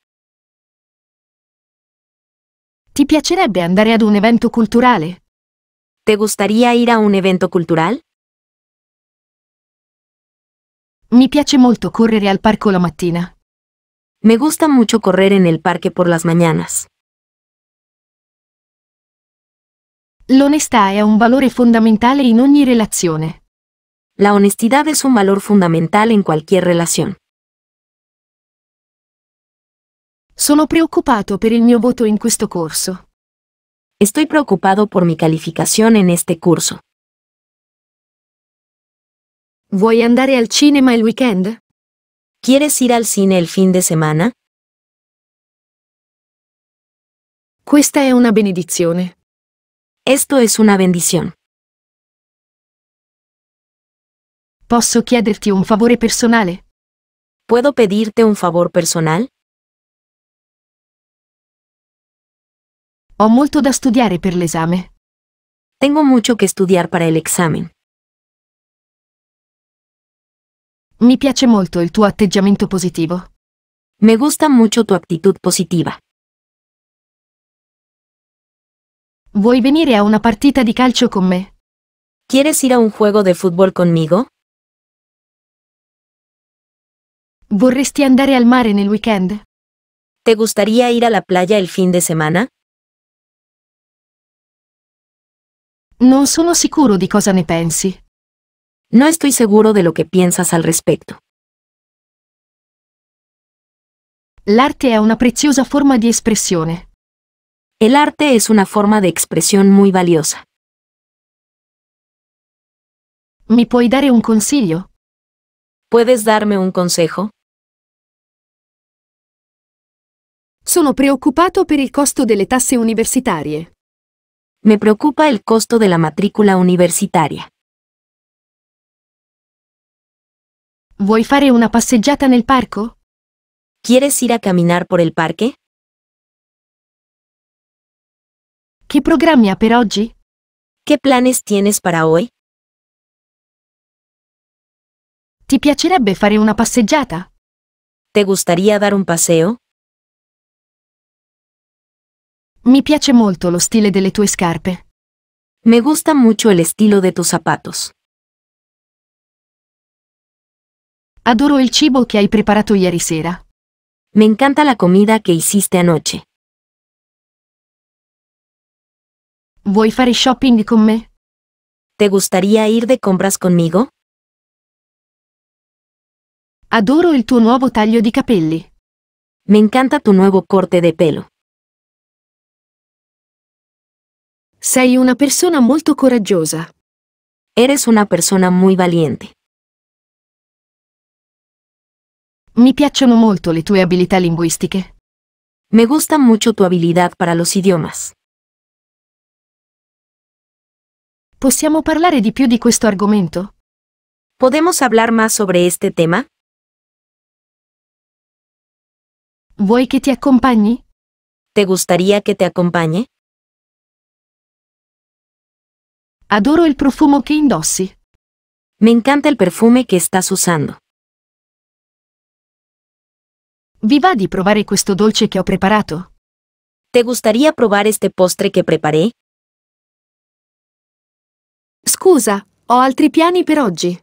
Ti piacerebbe andare ad un evento culturale? ¿Te gustaría ir a un evento cultural? Mi piace molto correre al parco la mattina. Me gusta mucho correr en el parque por las mañanas. L'onestà è un valore fondamentale in ogni relazione. La honestidad es un valor fundamental en cualquier relación. Sono preoccupato per il mio voto in questo corso. Estoy preocupado por mi calificación en este curso. a andare al cinema el weekend? ¿Quieres ir al cine el fin de semana? Esta es una benedizione. Esto es una bendición. Posso chiederti un favore personale? ¿Puedo pedirte un favor personal? Ho molto da studiare per l'esame. Tengo mucho que estudiar para el examen. Mi piace molto il tuo atteggiamento positivo. Me gusta mucho tu actitud positiva. Vuoi venire a una partita di calcio con me? ¿Quieres ir a un juego de fútbol conmigo? ¿Vorresti andare al mare nel weekend? ¿Te gustaría ir a la playa el fin de semana? No sono sicuro di cosa ne pensi. No estoy seguro de lo que piensas al respecto. L'arte è una preziosa forma di espressione. El arte es una forma de expresión muy valiosa. ¿Me puoi dare un consiglio? ¿Puedes darme un consejo? Sono preoccupato per il costo delle tasse universitarie. Me preocupa il costo della la matrícula universitaria. Vuoi fare una passeggiata nel parco? ¿Quieres ir a caminar por el parque? Che programmi ha per oggi? Che planes tienes para hoy? Ti piacerebbe fare una passeggiata? ¿Te gustaría dar un paseo? Mi piace molto lo stile delle tue scarpe. Me gusta mucho el estilo de tus zapatos. Adoro el cibo que hai preparado ieri sera. Me encanta la comida que hiciste anoche. Vuoi fare shopping con me? ¿Te gustaría ir de compras conmigo? Adoro el tu nuevo taglio de capelli. Me encanta tu nuevo corte de pelo. Sei una persona molto coraggiosa. Eres una persona muy valiente. Mi piacciono molto le tue abilità linguistiche. Me gusta mucho tu habilidad para los idiomas. Possiamo parlare di più di questo argomento? ¿Podemos hablar más sobre este tema? Vuoi che ti accompagni? ¿Te gustaría che te acompañe? Adoro il profumo che indossi. Me encanta il perfume che estás usando. Vi va di provare questo dolce che ho preparato? ¿Te gustaría provare este postre che preparé? Scusa, ho altri piani per oggi.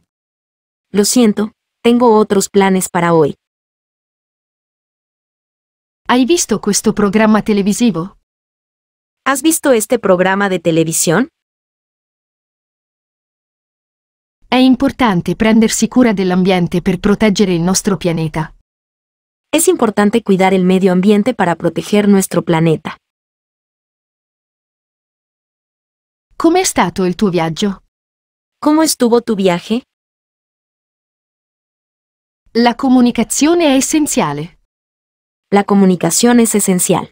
Lo siento, tengo otros planes para hoy. Hai visto questo programma televisivo? ¿Has visto este programma de televisione? È importante prendersi cura dell'ambiente per proteggere il nostro pianeta. È importante cuidar il medio ambiente per proteggere il nostro pianeta. Com'è stato il tuo viaggio? Come estuvo tu viaje? La comunicazione è essenziale. La comunicación es essenziale.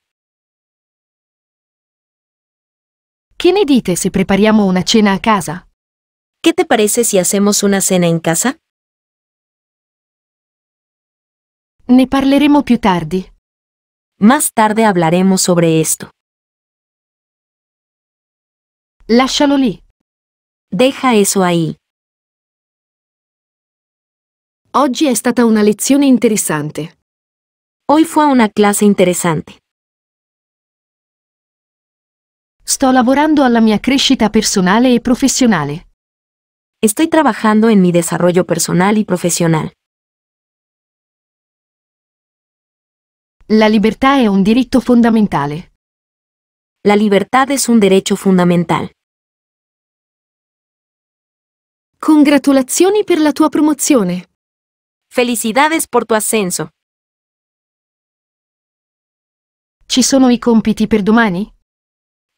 Che ne dite se prepariamo una cena a casa? ¿Qué te parece si hacemos una cena en casa? Ne parleremo più tardi. Más tarde hablaremos sobre esto. Lascialo lì. Deja eso ahí. Oggi è stata una lezione interessante. Hoy fue una clase interesante. Sto lavorando alla mia crescita personale e professionale. Estoy trabajando en mi desarrollo personal y profesional. La libertad es un derecho fundamental. La libertad es un derecho fundamental. Congratulazioni per la tua promozione. Felicidades por tu ascenso. Ci sono i compiti per domani?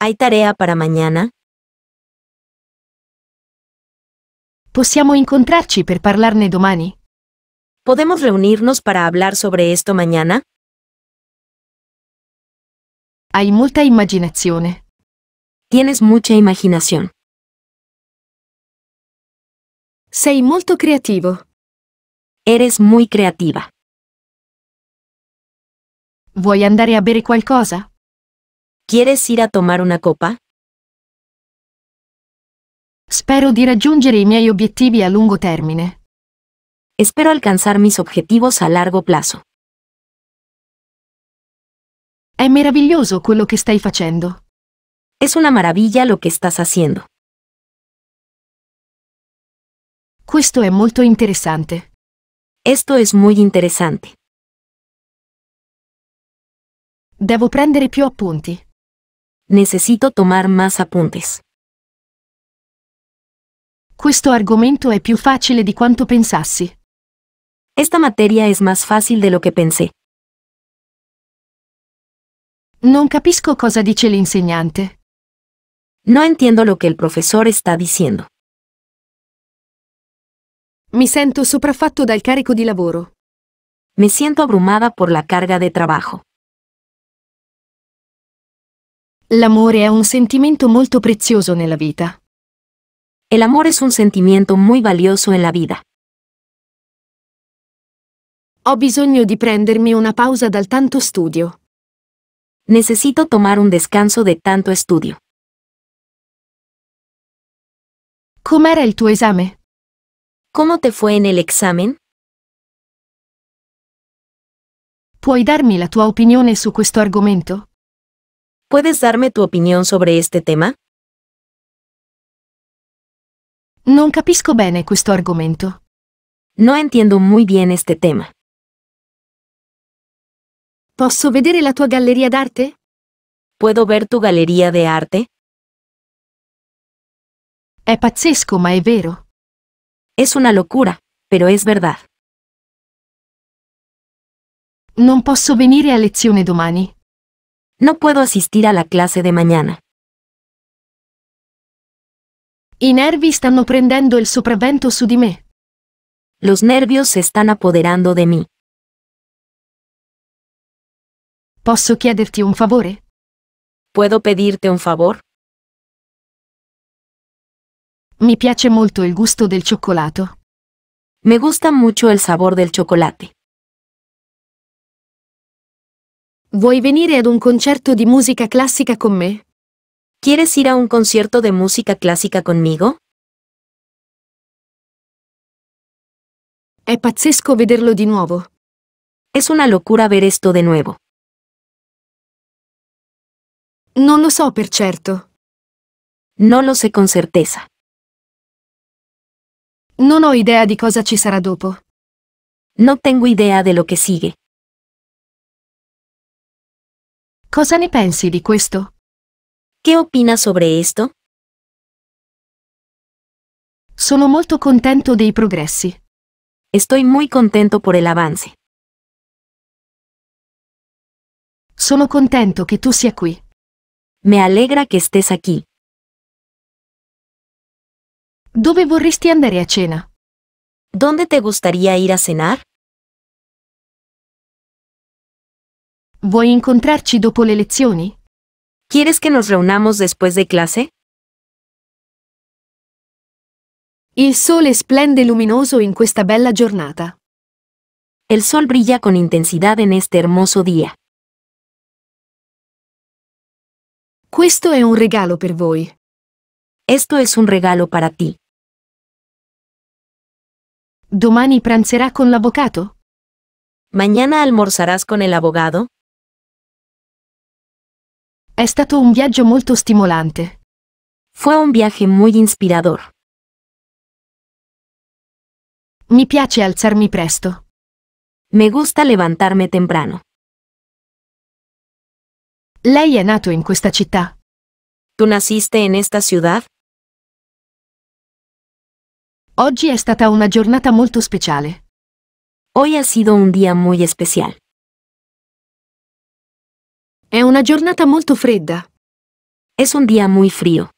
¿Hay tarea para mañana? ¿Possiamo incontrarci per parlarne domani? ¿Podemos reunirnos para hablar sobre esto mañana? Hay mucha imaginación. Tienes mucha imaginación. Sei molto creativo. Eres muy creativa. Vuoi andare a bere qualcosa? ¿Quieres ir a tomar una copa? Spero di raggiungere i miei obiettivi a lungo termine. Espero alcanzar mis objetivos a largo plazo. È meraviglioso quello che stai facendo. Es una maravilla lo que estás haciendo. Questo è molto interessante. Esto es muy interesante. Devo prendere più appunti. Necesito tomar más apuntes. Questo argomento è più facile di quanto pensassi. Esta materia è più facile di lo che pensé. Non capisco cosa dice l'insegnante. Non entiendo lo che il professore sta dicendo. Mi sento sopraffatto dal carico di lavoro. Mi sento abrumata por la carga di lavoro. L'amore è un sentimento molto prezioso nella vita. El amor es un sentimiento muy valioso en la vida Ho bisogno di prendermi una pausa dal tanto studio. Necesito tomar un descanso de tanto estudio. Com'era il tuo esame? ¿Cómo te fue en el examen? Puoi darmi la tua opinione su questo argomento? ¿Puedes darme tu opinión sobre este tema? Non capisco bene questo argomento. No entiendo muy bien este tema. Posso vedere la tua galleria d'arte? Puedo ver tu galleria de arte? È pazzesco, ma è vero. Es una locura, pero es verdad. Non posso venire a lezione domani. No puedo asistir a la clase de mañana. I nervi stanno prendendo il sopravvento su di me. Los nervios se están apoderando de mí. Posso chiederti un favore? Puedo pedirte un favor? Mi piace molto il gusto del cioccolato. Me gusta mucho el sabor del chocolate. Vuoi venire ad un concerto di musica classica con me? ¿Quieres ir a un concierto de música clásica conmigo? È pazzesco vederlo de nuevo. Es una locura ver esto de nuevo. Non lo so per certo. No lo sé con certeza. Non ho idea di cosa ci sarà dopo. No tengo idea de lo que sigue. Cosa ne pensi di questo? Che opina sobre esto? Sono molto contento dei progressi. Estoy muy contento por el avance. Sono contento che tu sia qui. Me alegra che estés aquí. Dove vorresti andare a cena? ¿Dónde te gustaría ir a cenar? Vuoi incontrarci dopo le lezioni? ¿Quieres que nos reunamos después de clase? El sol esplende e luminoso en esta bella giornata. El sol brilla con intensidad en este hermoso día. un regalo per Esto es un regalo para ti. Domani prancerá con l'avvocato? Mañana almorzarás con el abogado? È stato un viaggio molto stimolante. Fue un viaje muy inspirador. Mi piace alzarmi presto. Me gusta levantarme temprano. Lei è nato in questa città. ¿Tú naciste en esta ciudad? Oggi è stata una giornata molto speciale. Hoy ha sido un día muy especial. È una giornata molto fredda. Es un día muy frío.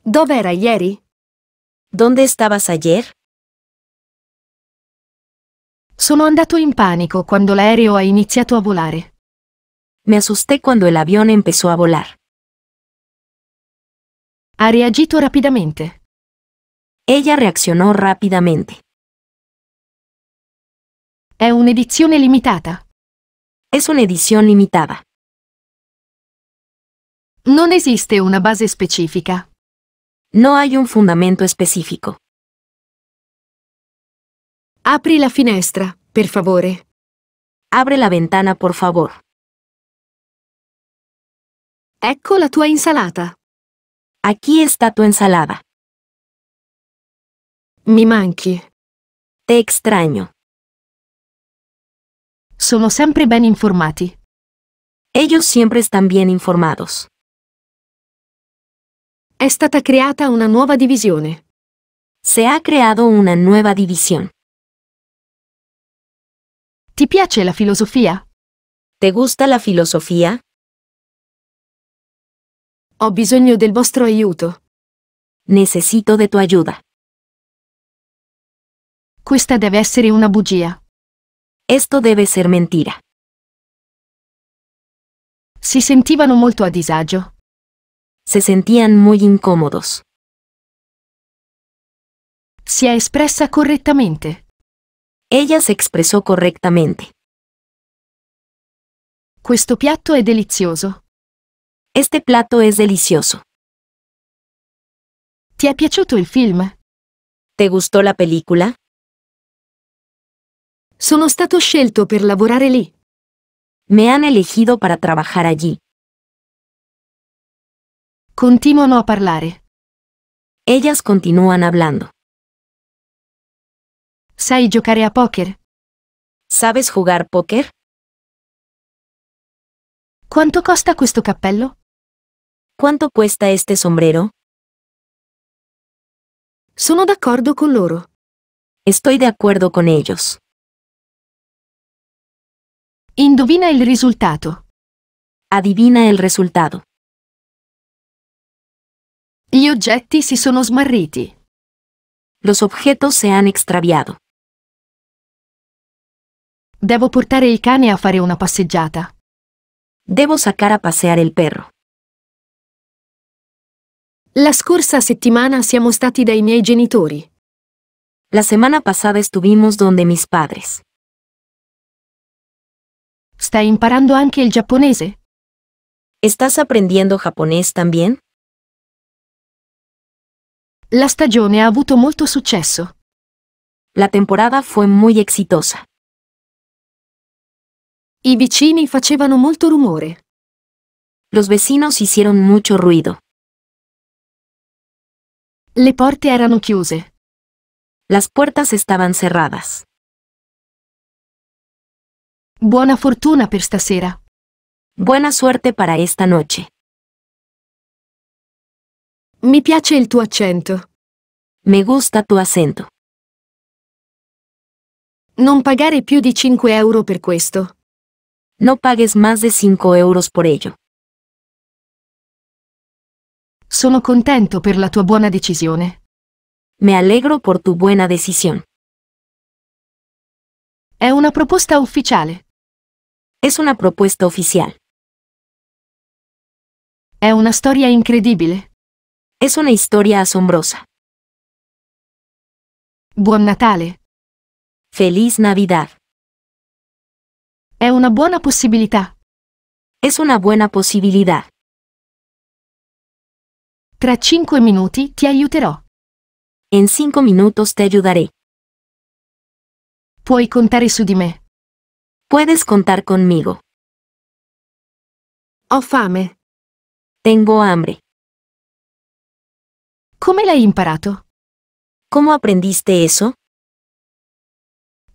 Dove Dov'era ieri? ¿Dónde estabas ayer? Sono andato in panico quando l'aereo ha iniziato a volare. Me assusté quando el avión empezó a volar. Ha reagito rapidamente. Ella reaccionò rapidamente. È un'edizione limitata. Es una edición limitada. No existe una base específica. No hay un fundamento específico. Apri la finestra, por favor. Abre la ventana, por favor. Ecco la tua insalata. Aquí está tu ensalada. Mi manchi. Te extraño. sono sempre ben informati. Ellos siempre están bien informados. È stata creata una nuova divisione. Se ha creato una nuova divisione. Ti piace la filosofia? ¿Te gusta la filosofia? Ho bisogno del vostro aiuto. Necesito de tu ayuda. Questa deve essere una bugia. Esto debe ser mentira. Si sentivano molto a disagio. Se sentían muy incómodos. Si ha espressa correctamente. Ella se expresó correctamente. Questo piatto è delizioso. Este plato es delicioso. ¿Te ha piaciuto el film? ¿Te gustó la película? Sono stato scelto per lavorare lì. Me han elegido para trabajar allí. Continuano a parlare. Ellas continúan hablando. Sai giocare a póker? ¿Sabes jugar póker? ¿Cuánto costa questo cappello? ¿Cuánto cuesta este sombrero? Sono d'accordo con loro. Estoy de acuerdo con ellos. Indovina il risultato. Adivina il risultato. Gli oggetti si sono smarriti. Los objetos se han extraviado. Devo portare il cane a fare una passeggiata. Devo sacar a paseare il perro. La scorsa settimana siamo stati dai miei genitori. La settimana passata estuvimos donde mis padres. Stai imparando anche il giapponese? ¿Estás aprendiendo japonés también? La stagione ha avuto molto successo. La temporada fue muy exitosa. I vicini facevano molto rumore. Los vecinos hicieron mucho ruido. Le porte erano chiuse. Las puertas estaban cerradas. Buona fortuna per stasera. Buona suerte para esta noche. Mi piace il tuo accento. Me gusta tu accento. Non pagare più di 5 euro per questo. No pagues más de 5 euros por ello. Sono contento per la tua buona decisione. Me alegro por tu buena decisión. È una proposta ufficiale. Es una propuesta oficial. Es una historia increíble. Es una historia asombrosa. Buon Natale. Feliz Navidad. Es una buena posibilidad. Es una buena posibilidad. Tra 5 minuti ti aiuterò. En cinco minutos te ayudaré. Puoi contare su di Puedes contar conmigo. Ho fame. Tengo hambre. ¿Cómo Come he imparato? ¿Cómo aprendiste eso?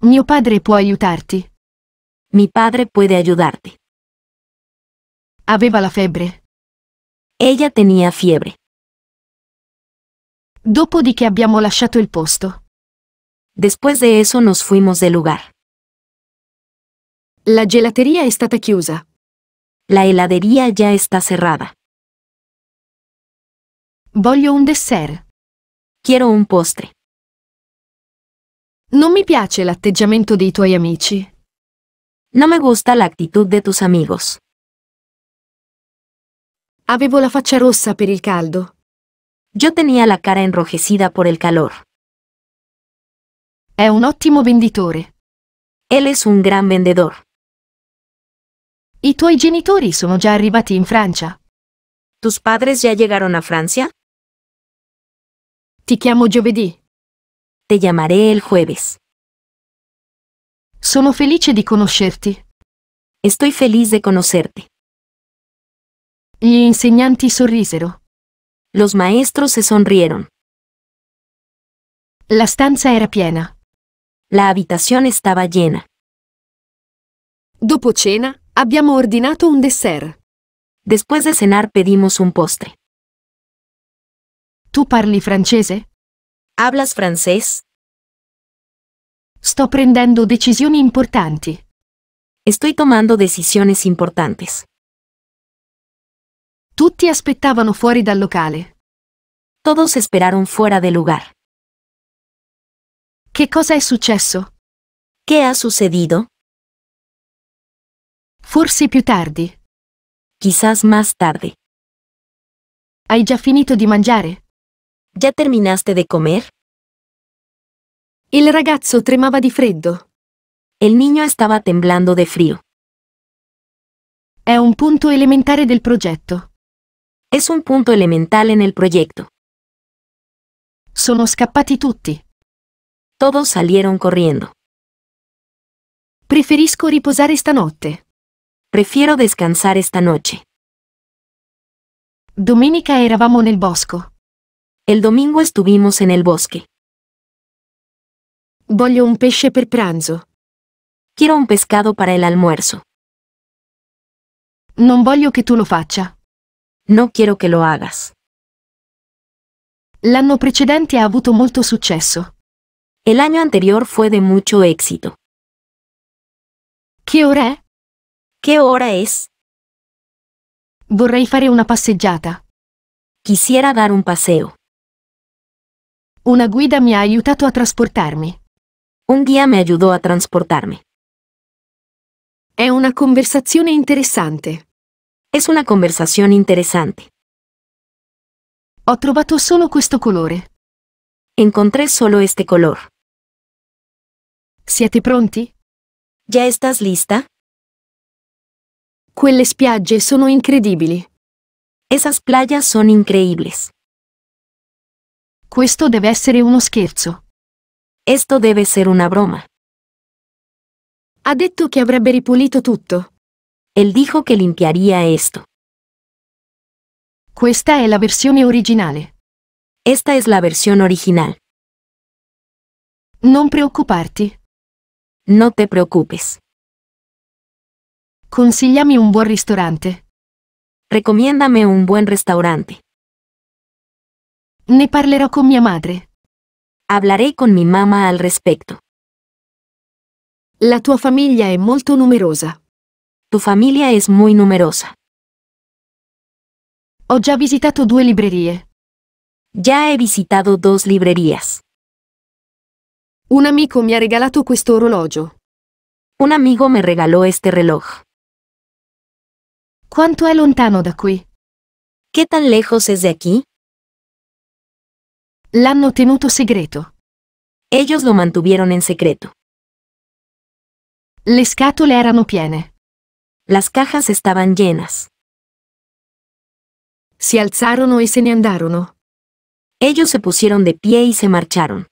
Mio padre puede ayudarte. Mi padre puede ayudarte. Aveva la febre? Ella tenía fiebre. que habíamos lasciato el posto. Después de eso nos fuimos del lugar. La gelateria è stata chiusa. La heladería ya está cerrada. Voglio un dessert. Quiero un postre. Non mi piace l'atteggiamento dei tuoi amici. Non me gusta la actitud de tus amigos. Avevo la faccia rossa per il caldo. Yo tenía la cara enrojecida por el calor. È un ottimo venditore. Él es un gran vendedor. I tuoi genitori sono già arrivati in Francia. ¿Tus padres ya llegaron a Francia? Ti chiamo giovedì. Te llamaré el jueves. Sono felice di conoscerti. Estoy feliz de conocerte. Gli insegnanti sorrisero. Los maestros se sonrieron. La stanza era piena. La habitación estaba llena. Dopo cena, Abbiamo ordinato un dessert. Después de cenar pedimos un postre. ¿Tú parli francese? ¿Hablas francés? Sto prendendo decisioni importanti. Estoy tomando decisiones importantes. Tutti aspettavano fuori dal locale. Todos esperaron fuera del lugar. ¿Qué cosa es successo? ¿Qué ha sucedido? Forse più tardi. Quizás más tarde. Hai già finito di mangiare? Ya terminaste de comer? Il ragazzo tremava di freddo. Il niño stava temblando de frío. È un punto elementare del progetto. È un punto elemental nel progetto. Sono scappati tutti. Todos salieron corriendo. Preferisco riposare stanotte. Prefiero descansar esta noche. Domenica en el bosco. El domingo estuvimos en el bosque. Voglio un pesce per pranzo. Quiero un pescado para el almuerzo. Non voglio che tu lo faccia. No quiero que lo hagas. L'anno precedente ha avuto molto successo. El año anterior fue de mucho éxito. ¿Qué hora Che ora è? Vorrei fare una passeggiata. Quisiera dar un paseo. Una guida mi ha aiutato a trasportarmi. Un guía me ayudó a trasportarmi. È una conversazione interessante. Es una conversación interesante. Ho trovato solo questo colore. Encontré solo este color. Siete pronti? ¿Ya estás lista? Quelle spiagge sono incredibili. Esas playas son increíbles. Questo deve essere uno scherzo. Esto deve ser una broma. Ha detto che avrebbe ripulito tutto. Él dijo que limpiaría esto. Questa è la versione originale. Esta es la versión original. Non preoccuparti. No te preocupes. Consigliami un buen restaurante. Recomiéndame un buen restaurante. Ne parlerò con mia madre. Hablaré con mi mamá al respecto. La tua familia è molto numerosa. Tu familia es muy numerosa. Ho già visitato due librerie. Ya he visitado dos librerías. Un amico mi ha regalato questo orologio. Un amigo me regaló este reloj. ¿Cuánto è lontano da qui? ¿Qué tan lejos es de aquí? L'hanno tenuto segreto. Ellos lo mantuvieron en secreto. Le scatole erano piene. Las cajas estaban llenas. Si alzaron y se ne andarono. Ellos se pusieron de pie y se marcharon.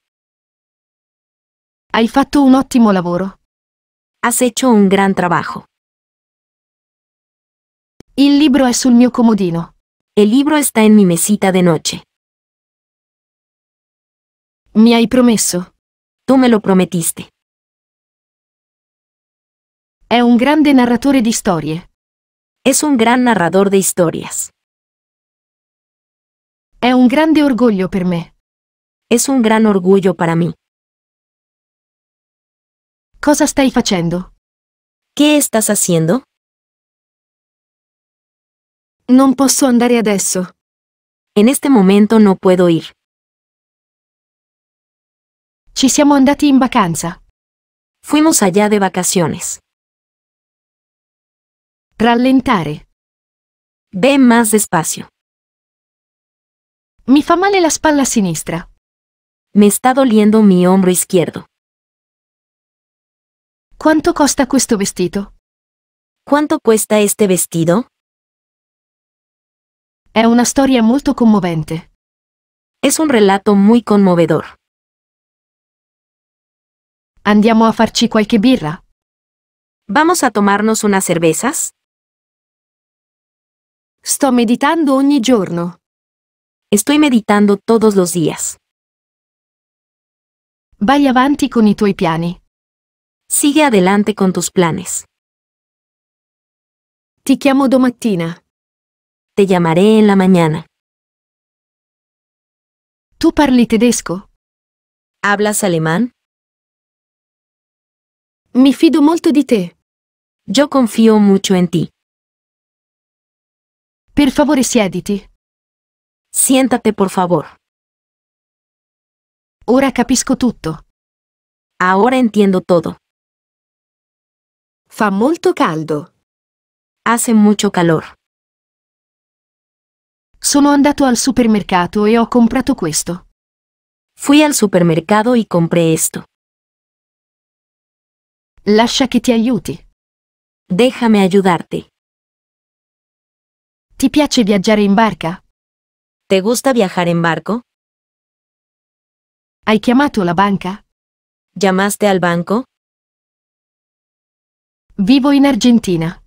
Hai fatto un ottimo lavoro. Has hecho un gran trabajo. Il libro è sul mio comodino. El libro está en mi mesita de noche. Mi hai promesso. Tú me lo prometiste. È un grande narratore di storie. Es un gran narrador de historias. Es un grande orgullo per mí. Es un gran orgullo para mí. Cosa stai facendo? ¿Qué estás haciendo? Non posso andare adesso. En este momento no puedo ir. Ci siamo andati in vacanza. Fuimos allá de vacaciones. Rallentare. Ve más despacio. Mi fa male la spalla sinistra. Me está doliendo mi hombro izquierdo. ¿Cuánto costa questo vestido? ¿Cuánto cuesta este vestido? È una storia molto commovente. È un relato muy conmovedor. Andiamo a farci qualche birra? Vamos a tomarnos unas cervezas? Sto meditando ogni giorno. Estoy meditando todos los días. Vai avanti con i tuoi piani. Sigue adelante con tus planes. Ti chiamo domattina. Te llamaré en la mañana. ¿Tú parli tedesco? Hablas alemán? Mi fido mucho de ti. Yo confío mucho en ti. Per favore siéntate. Siéntate, por favor. Ahora capisco tutto. Ahora entiendo todo. Fa molto caldo. Hace mucho calor. Sono andato al supermercato e ho comprato questo. Fui al supermercado y compré esto. Lascia che ti aiuti. Déjame ayudarte. Ti piace viaggiare in barca? ¿Te gusta viajar en barco? Hai chiamato la banca? ¿Llamaste al banco? Vivo in Argentina.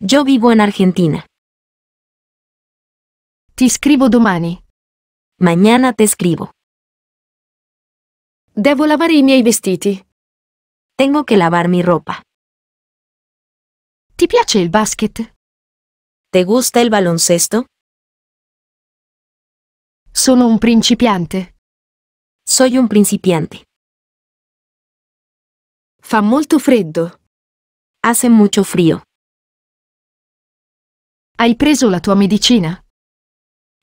Yo vivo en Argentina. Ti scrivo domani. Mañana te scrivo. Devo lavare i miei vestiti. Tengo che lavar mi ropa. Ti piace il basket? Te gusta il baloncesto? Sono un principiante. Soy un principiante. Fa molto freddo. Hace mucho frío. Hai preso la tua medicina?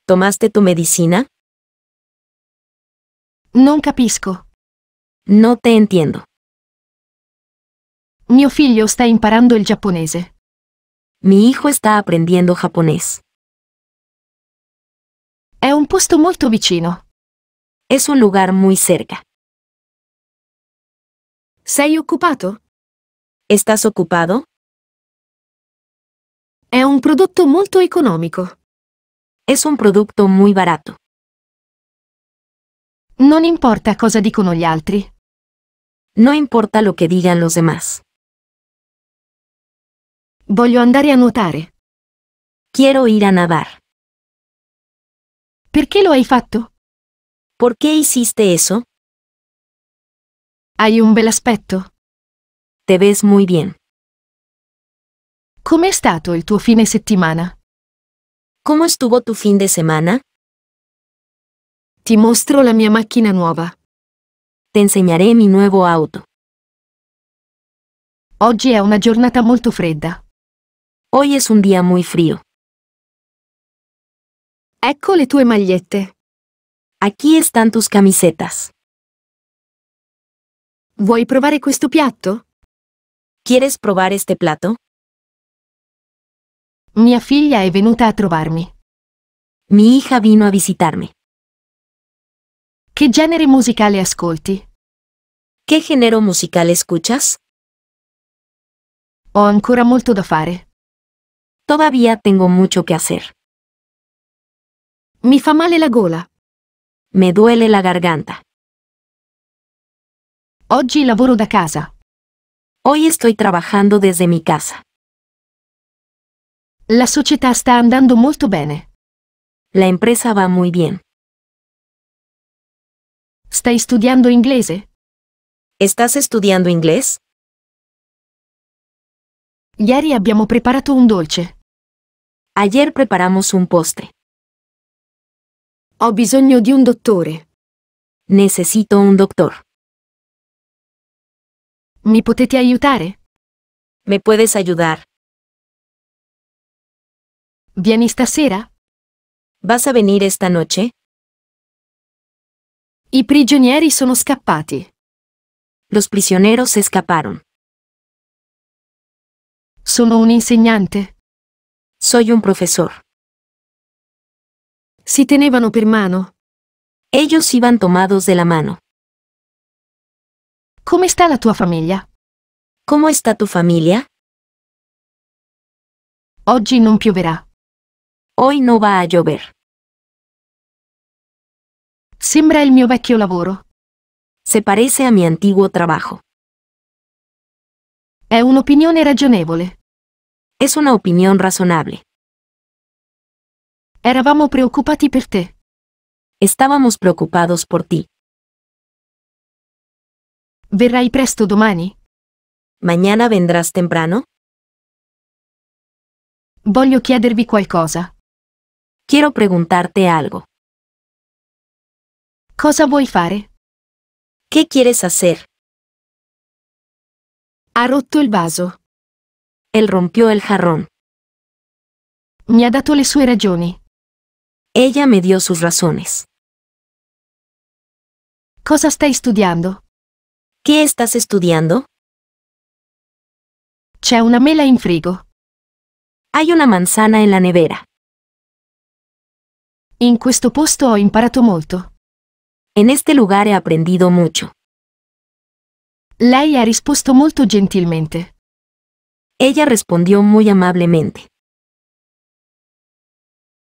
¿Tomaste tu medicina? Non capisco. No te entiendo. Mio figlio sta imparando il giapponese. Mi hijo está aprendiendo japonés. Es un puesto molto vicino. Es un lugar muy cerca. Sei occupato? ¿Estás ocupado? È un prodotto molto economico. Es un producto muy barato. No importa cosa dicono gli altri. No importa lo que digan los demás. Voglio andare a nuotare. Quiero ir a nadar. Perché lo hai fatto? ¿Por qué hiciste eso? Hay un bel aspecto. Te ves muy bien. Com'è stato il tuo de semana? ¿Cómo estuvo tu fin de semana? Ti mostro la mia macchina nuova. Te enseñaré mi nuevo auto. Oggi è una giornata molto fredda. Hoy es un día muy frío. Ecco le tue magliette. Aquí están tus camisetas. Vuoi provare questo piatto? ¿Quieres probar este plato? Mia figlia è venuta a trovarmi. Mi hija vino a visitarme. Che genere musicale ascolti? ¿Qué género musical escuchas? Ho ancora molto da fare. Todavía tengo mucho que hacer. Mi fa male la gola. Me duele la garganta. Oggi lavoro da casa. Hoy estoy trabajando desde mi casa. La società sta andando molto bene. La empresa va muy bien. Stai studiando inglese? ¿Estás estudiando inglés? Ieri abbiamo preparato un dolce. Ayer preparamos un postre. Ho bisogno di un dottore. Necesito un doctor. Mi potete aiutare? ¿Me puedes ayudar? Vieni stasera? Vas a venire esta noche? I prigionieri sono scappati. Los prisioneros escaparon. Sono un insegnante. Soy un profesor. Si tenevano per mano. Ellos iban tomados de la mano. Come sta la tua famiglia? Come sta tu famiglia? Oggi non pioverà. Hoy no va a llover. Sembra el mio vecchio lavoro. Se parece a mi antiguo trabajo. È un'opinione ragionevole. Es una opinión razonable. Eravamo preoccupati per te. Estábamos preocupados por ti. Verrai presto domani? ¿Mañana vendrás temprano? Voglio chiedervi qualcosa. Quiero preguntarte algo. Cosa vuoi fare? ¿Qué quieres hacer? Ha roto el vaso. Él rompió el jarrón. Mi ha dato le sue ragioni. Ella me dio sus razones. Cosa está estudiando? ¿Qué estás estudiando? C'è una mela in frigo. Hay una manzana en la nevera. In questo posto ho imparato molto. En este lugar he aprendido mucho. Lei ha risposto molto gentilmente. Ella respondió muy amablemente.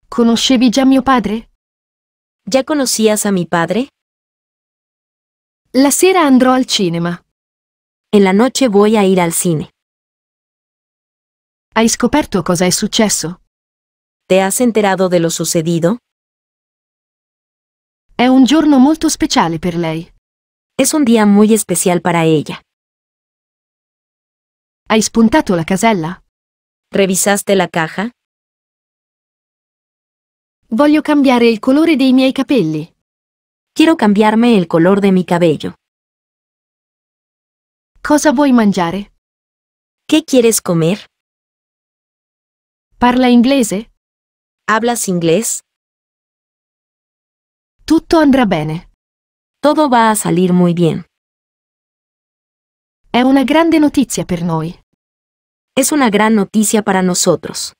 ¿Conoscevi già mio padre? ¿Ya conocías a mi padre? La sera andrò al cinema. En la noche voy a ir al cine. Hai scoperto cosa è successo? ¿Te has enterado de lo sucedido? un giorno molto speciale per lei. Es un día muy especial para ella. Hai spuntato la casella? ¿Revisaste la caja? Voglio cambiare il colore dei miei capelli. Quiero cambiarme el color de mi cabello. Cosa vuoi mangiare? ¿Qué quieres comer? Parla inglese? ¿Hablas inglés? Tutto andrà bene. Todo va a salir muy bien. È una grande notizia per noi. Es una gran noticia para nosotros.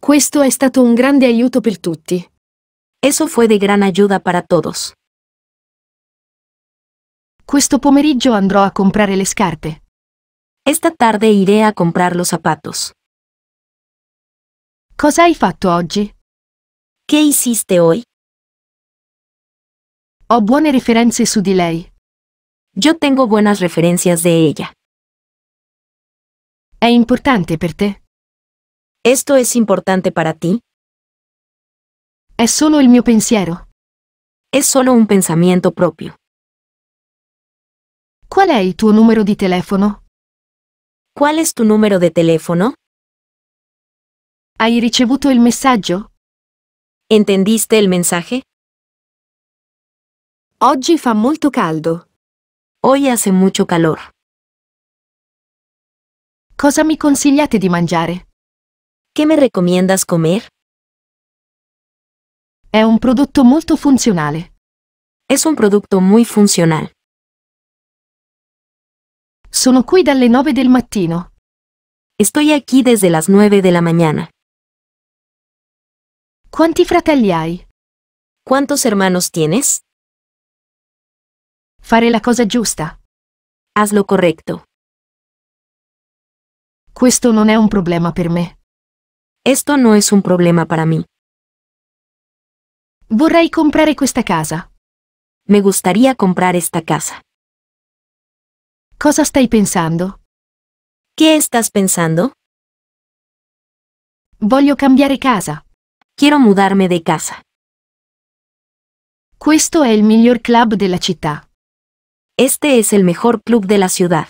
Questo è stato un grande aiuto per tutti. Eso fue de gran ayuda para todos. Questo pomeriggio andrò a comprare le scarpe. Esta tarde iré a comprar los zapatos. Cosa hai fatto oggi? ¿Qué hiciste hoy? Ho buone referenze su di lei. Yo tengo buenas referencias de ella. È importante per te? ¿Esto es importante para ti? È solo il mio pensiero. Es solo un pensamiento propio. Qual è il tuo numero di telefono? ¿Cuál es tu número de teléfono? Hai ricevuto il messaggio? Entendiste el mensaje? Oggi fa molto caldo. Hoy hace mucho calor. Cosa mi consigliate di mangiare? ¿Qué me recomiendas comer? È un prodotto molto funzionale. Es un producto muy funcional. Sono qui dalle 9 del mattino. Estoy aquí desde las 9 de la mañana. Quanti fratelli hai? Quantos hermanos tienes? Fare la cosa giusta. Haz lo correcto. Questo non è un problema per me. Esto no es un problema para mí. Vorrei comprare questa casa. Me gustaría comprar esta casa. Cosa stai pensando? ¿Qué estás pensando? Voglio cambiare casa. Quiero mudarme de casa. Questo è il miglior club la città. Este es el mejor club de la ciudad.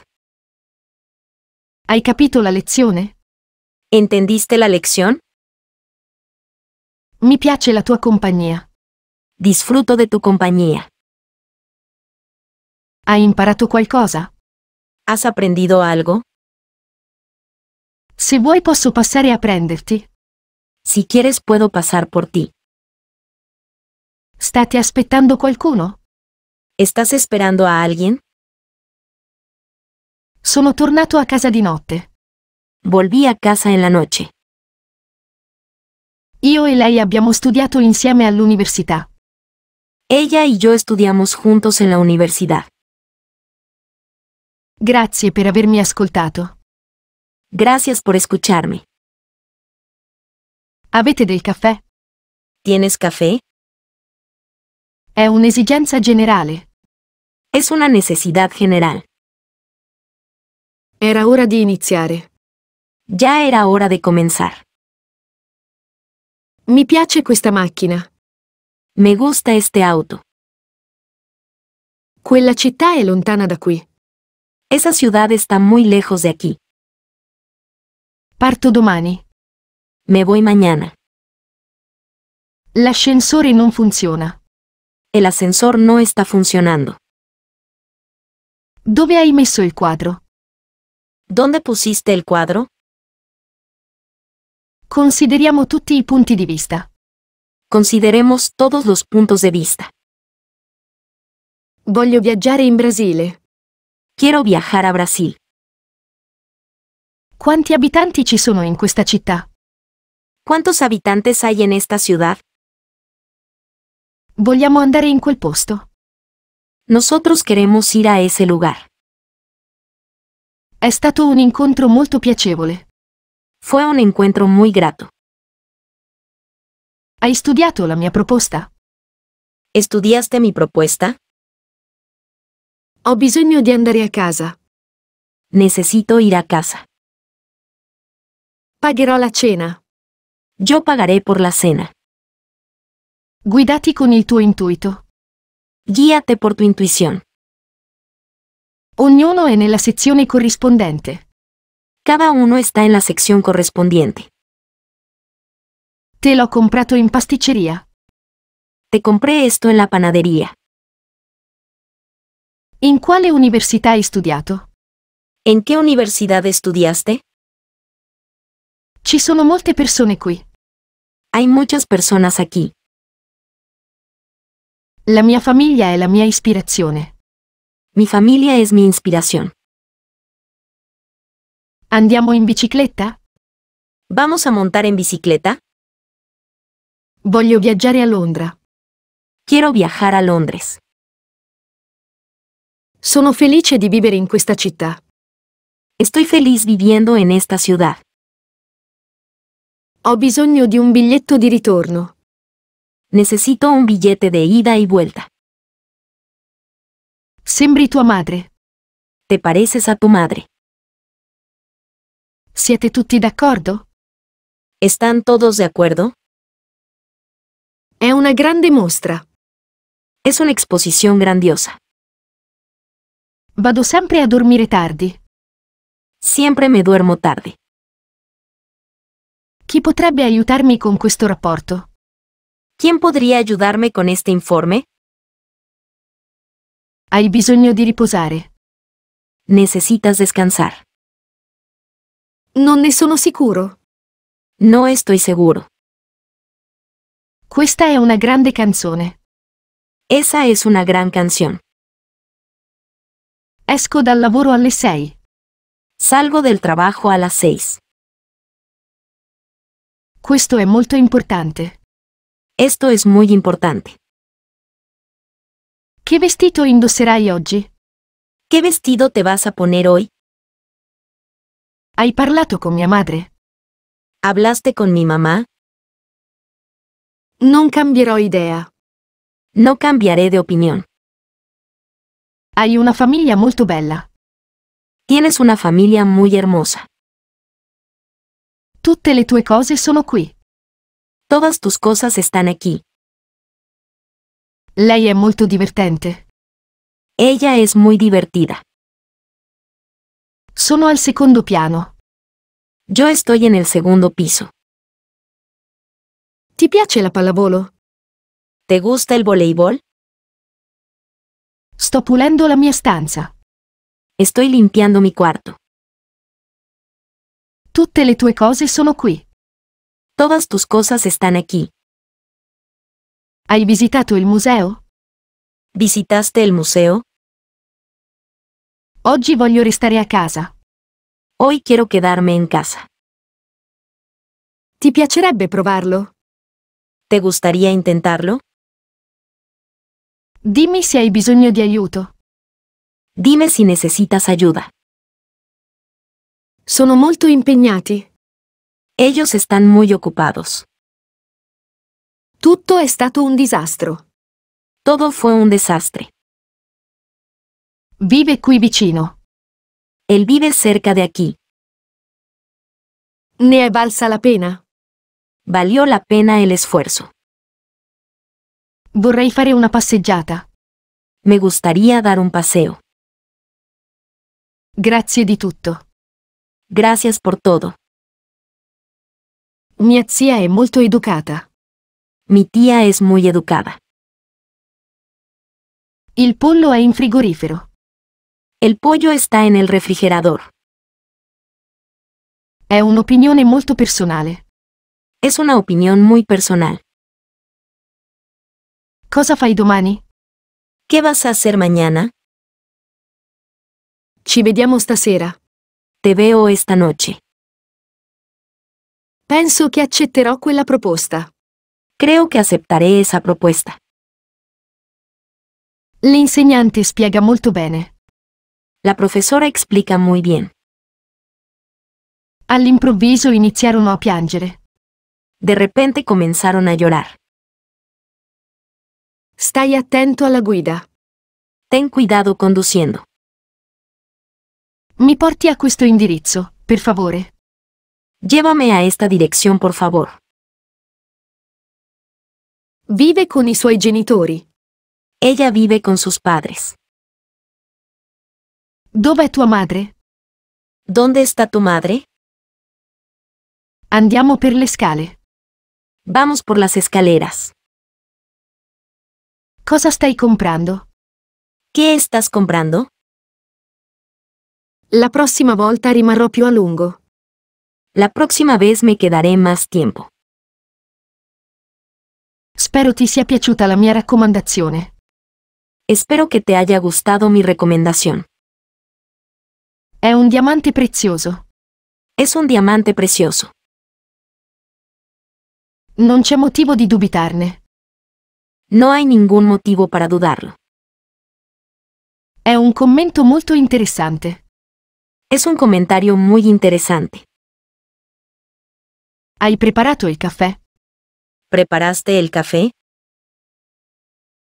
Hai capito la lezione? ¿Entendiste la lección? Mi piace la tua compagnia. Disfruto de tu compañía. Hai imparato qualcosa? ¿Has aprendido algo? Se vuoi posso passare a prenderti. Si quieres puedo pasar por ti. State aspettando qualcuno? Estás esperando a alguien? Sono tornato a casa di notte. Volví a casa en la noche. Io e lei abbiamo studiato insieme all'università. Ella y yo estudiamos juntos en la universidad. Grazie per avermi ascoltato. Gracias por escucharme. Avete del caffè? ¿Tienes caffè? È un'esigenza generale. Es una necessità generale. Era ora di iniziare. Ya era ora di comenzar. Mi piace questa macchina. Me gusta este auto. Quella città è lontana da qui. Esa ciudad está muy lejos de aquí. Parto domani. Me voy mañana. L'ascensore non funziona. El ascensor no está funcionando. Dove hai messo il quadro? ¿Dónde pusiste el quadro? Consideriamo tutti i punti di vista. Consideremos todos los puntos de vista. Voglio viaggiare in Brasile. Quiero viajar a Brasil. Quanti abitanti ci sono in questa città? ¿Cuántos habitantes hay en esta ciudad? Vogliamo andare in quel posto. Nosotros queremos ir a ese lugar. Ha stato un encuentro molto piacevole. Fue un encuentro muy grato. ¿Has studiato la mia proposta? ¿Estudiaste mi propuesta? Ho bisogno di andare a casa. Necesito ir a casa. Pagaré la cena. Yo pagaré por la cena. Guidati con il tuo intuito. Guíate por tu intuición. Ognuno è nella sezione corrispondente. Cada uno está en la sección correspondiente. Te lo comprato en pasticceria. Te compré esto en la panadería. In quale università hai studiato? ¿En qué universidad estudiaste? Ci sono molte persone qui. Hay muchas personas aquí. La mia familia es la mia inspiración. Mi familia es mi inspiración. Andiamo in bicicletta? ¿Vamos a montar en bicicleta? Voglio viaggiare a Londra. Quiero viajar a Londres. Sono felice di vivere in questa città. Estoy feliz viviendo en esta ciudad. Ho bisogno di un biglietto di ritorno. Necesito un billete de ida y vuelta. Sembri tua madre. Te pareces a tu madre. Siete tutti d'accordo? ¿Están todos de acuerdo? Es una grande mostra. Es una exposición grandiosa. Vado siempre a dormire tarde. Siempre me duermo tarde. Chi potrebbe aiutarmi con questo ¿Quién podría ayudarme con este informe? Hai bisogno di riposare. Necesitas descansar. Non ne sono sicuro. No estoy seguro. Questa è una grande canzone. Esa es una gran canción. Esco dal lavoro alle 6. Salgo del trabajo a las seis. Questo è molto importante. Esto es muy importante. ¿Qué vestido indosserai oggi? ¿Qué vestido te vas a poner hoy? Hai parlato con mi madre? ¿Hablaste con mi mamá? Non cambierò idea. No cambiaré de opinión. Hay una familia molto bella. Tienes una familia muy hermosa. Tutte le tue cose sono qui. Todas tus cosas están aquí. Lei è molto divertente. Ella es muy divertida. Sono al secondo piano. Yo estoy en el segundo piso. Ti piace la pallavolo? ¿Te gusta el voleibol? Sto pulendo la mia stanza. Estoy limpiando mi cuarto. Tutte le tue cose sono qui. Todas tus cosas están aquí. Hai visitato il museo? Visitaste il museo? Oggi voglio restare a casa. Hoy quiero quedarme en casa. Ti piacerebbe provarlo? ¿Te gustaría intentarlo? Dimmi se hai bisogno di aiuto. Dime si necesitas ayuda. Sono molto impegnati. Ellos están muy ocupados. Tutto è stato un disastro. Todo fue un desastre. Vive qui vicino. Él vive cerca de aquí. Ne è valsa la pena. Valió la pena el esfuerzo. Vorrei fare una passeggiata. Me gustaría dar un paseo. Grazie di tutto. Gracias por todo. Mia zia es molto educata. Mi tía es muy educada. Il pollo è in frigorifero. El pollo está en el refrigerador. È un'opinione molto personale. Es una opinión muy personal. Cosa fai domani? ¿Qué vas a hacer mañana? Ci vediamo stasera. Te veo esta noche. Penso che accetterò quella proposta. Creo che aceptaré esa proposta. L'insegnante spiega molto bene. La professora explica muy bien. All'improvviso iniziarono a piangere. De repente comenzaron a llorar. Stai attento alla guida. Ten cuidado conduciendo. Mi porti a questo indirizzo, per favore. Llévame a esta dirección, por favor. Vive con i suoi genitori. Ella vive con sus padres. Dov'è tua madre? ¿Dónde sta tu madre? Andiamo per le scale. Vamos por las escaleras. Cosa stai comprando? Che estás comprando? La prossima volta rimarrò più a lungo. La prossima vez me quedaré más tiempo. Spero ti sia piaciuta la mia raccomandazione. Espero che te haya gustado mi raccomandazione. È un diamante prezioso. Es un diamante prezioso. Non c'è motivo di dubitarne. No hay ningún motivo para dudarlo. È un commento molto interessante. Es un comentario muy interesante. ¿Hay preparado el café? ¿Preparaste el café?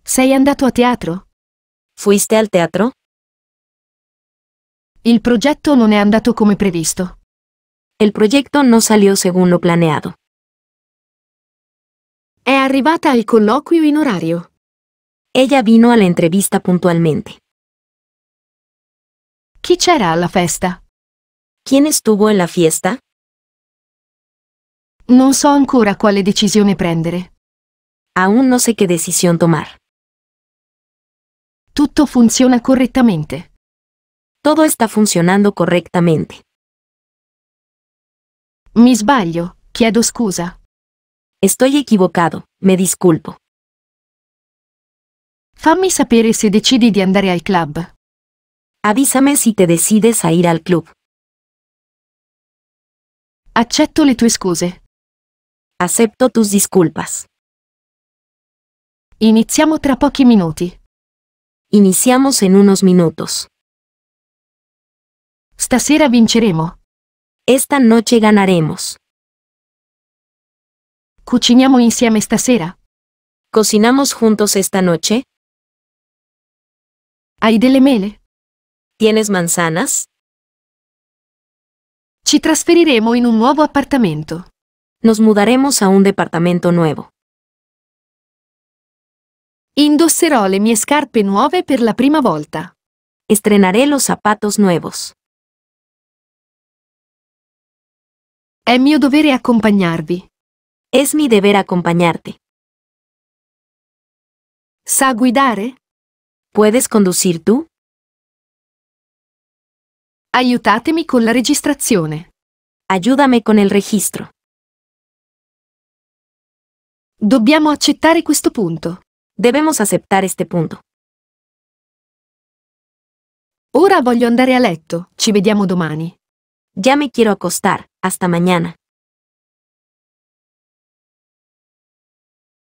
¿Sei andato a teatro? ¿Fuiste al teatro? El proyecto no è andato como previsto. El proyecto no salió según lo planeado. È arrivata al colloquio en orario. Ella vino a la entrevista puntualmente. Chi c'era alla festa? ¿Quién estuvo en la fiesta? Non so ancora quale decisione prendere. Aún no sé qué decisión tomar. Tutto funziona correttamente. Todo está funcionando correctamente. Mi sbaglio, chiedo scusa. Estoy equivocado, me disculpo. Fammi sapere se decidi di andare al club. Avísame si te decides a ir al club. Accetto le tue scuse. Acepto tus disculpas. Iniziamo tra pochi minuti. Iniciamos en unos minutos. Stasera vinceremo. Esta noche ganaremos. Cuciniamo esta sera. ¿Cocinamos juntos esta noche? Hai delle mele? ¿Tienes manzanas? Ci trasferiremo in un nuovo appartamento. Nos mudaremos a un departamento nuevo. Indosserò le mie scarpe nuove per la prima volta. Estrenaré los zapatos nuevos. È mio dovere accompagnarvi. Es mi deber acompañarte. Sa guidare? ¿Puedes conducir tú? Aiutatemi con la registrazione. Aiutami con il registro. Dobbiamo accettare questo punto. Debemos accettare questo punto. Ora voglio andare a letto, ci vediamo domani. Ya me quiero acostar, hasta mañana.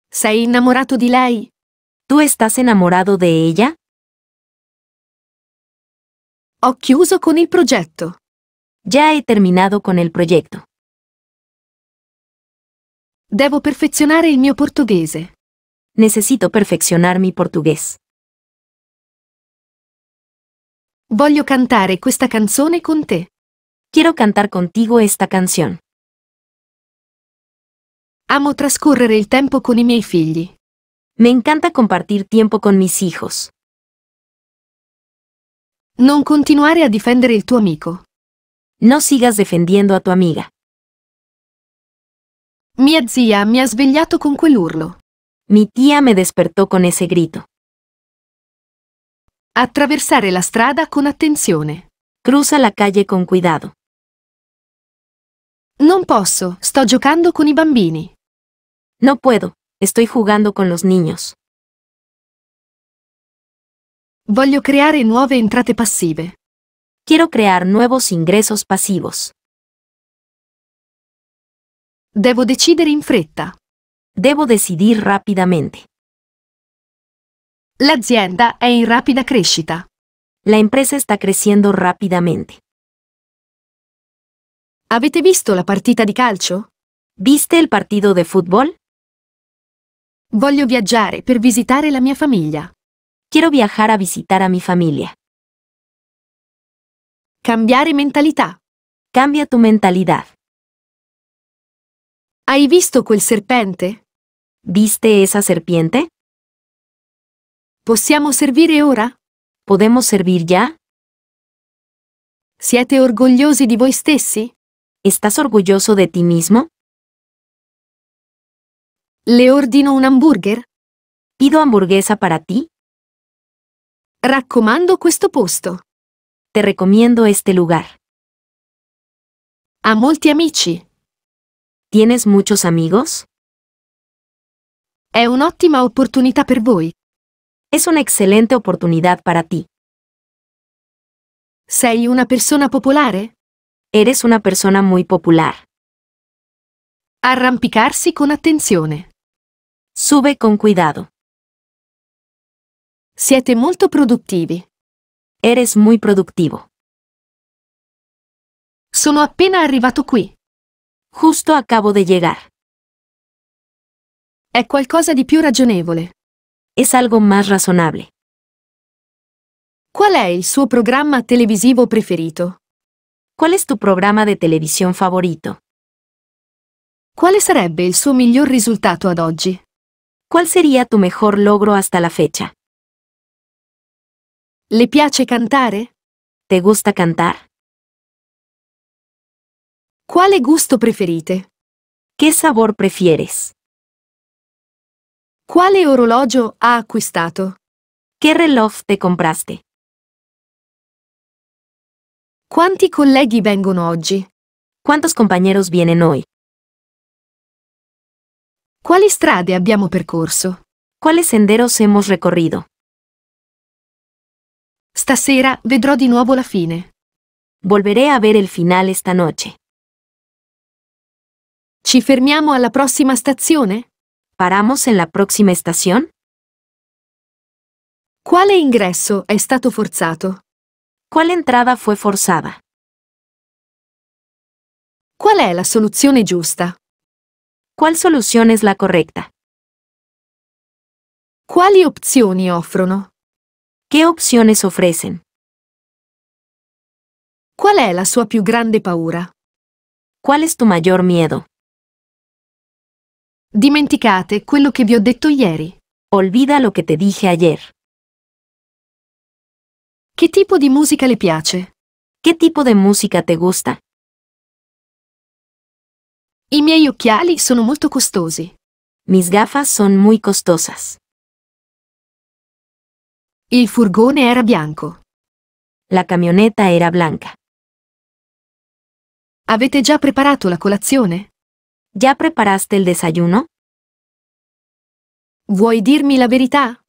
Sei innamorato di lei? Tu estás enamorado de ella? Ho chiuso con il progetto. Ya he terminato con il progetto. Devo perfezionare il mio portoghese. Necesito perfezionarmi mi portugués. Voglio cantare questa canzone con te. Quiero cantar contigo esta canción. Amo trascorrere il tempo con i miei figli. Me encanta compartir tiempo con mis hijos. Non continuare a difendere il tuo amico. No sigas defendiendo a tu amiga. Mia zia mi ha svegliato con quell'urlo. Mi tia me despertó con ese grito. Attraversare la strada con attenzione. Cruza la calle con cuidado. Non posso, sto giocando con i bambini. No puedo, estoy jugando con los niños. Voglio creare nuove entrate passive. Quiero crear nuevos ingresos pasivos. Devo decidere in fretta. Devo decidir rapidamente. L'azienda è in rapida crescita. La empresa sta crescendo rapidamente. Avete visto la partita di calcio? Viste il partito di football? Voglio viaggiare per visitare la mia famiglia. Quiero viajar a visitar a mi familia. Cambiare mentalità. Cambia tu mentalidad. Hai visto quel serpente? ¿Viste esa serpiente? Possiamo servire ahora? ¿Podemos servir ya? Siete orgogliosi di voi stessi? ¿Estás orgulloso de ti mismo? Le ordino un hamburger? ¿Pido hamburguesa para ti? Raccomando questo posto. Te recomiendo este lugar. A molti amici. ¿Tienes muchos amigos? È óptima opportunità per voi. Es una excelente oportunidad para ti. Sei una persona popolare? Eres una persona muy popular. Arrampicarsi con attenzione. Sube con cuidado. Siete molto produttivi. Eres muy productivo. Sono appena arrivato qui. Justo acabo de llegar. È qualcosa di più ragionevole. Es algo más razonable. Qual è il suo programma televisivo preferito? Qual es tu programma di televisione favorito? Quale sarebbe il suo miglior risultato ad oggi? Qual sería tu mejor logro hasta la fecha? Le piace cantare? Te gusta cantar? Quale gusto preferite? Che sabor prefieres? Quale orologio ha acquistato? Che reloj te compraste? Quanti colleghi vengono oggi? Quantos compañeros vienen hoy? Quali strade abbiamo percorso? Quali senderos hemos recorrido? Stasera vedrò di nuovo la fine. Volveré a vedere il finale esta Ci fermiamo alla prossima stazione? Paramos en la próxima estación? Quale ingresso è stato forzato? Qual entrada fue forzata? Qual è la soluzione giusta? Qual soluzione è la corretta? Quali opzioni offrono? ¿Qué opciones ofrecen? ¿Cuál es la sua più grande paura? ¿Cuál es tu mayor miedo? Dimenticate quello que vi ho detto ieri. Olvida lo que te dije ayer. ¿Qué tipo de música le piace? ¿Qué tipo de música te gusta? I miei occhiali sono molto costosi. Mis gafas son muy costosas. Il furgone era bianco. La camionetta era blanca. Avete già preparato la colazione? ¿Ya preparaste il desayuno? Vuoi dirmi la verità?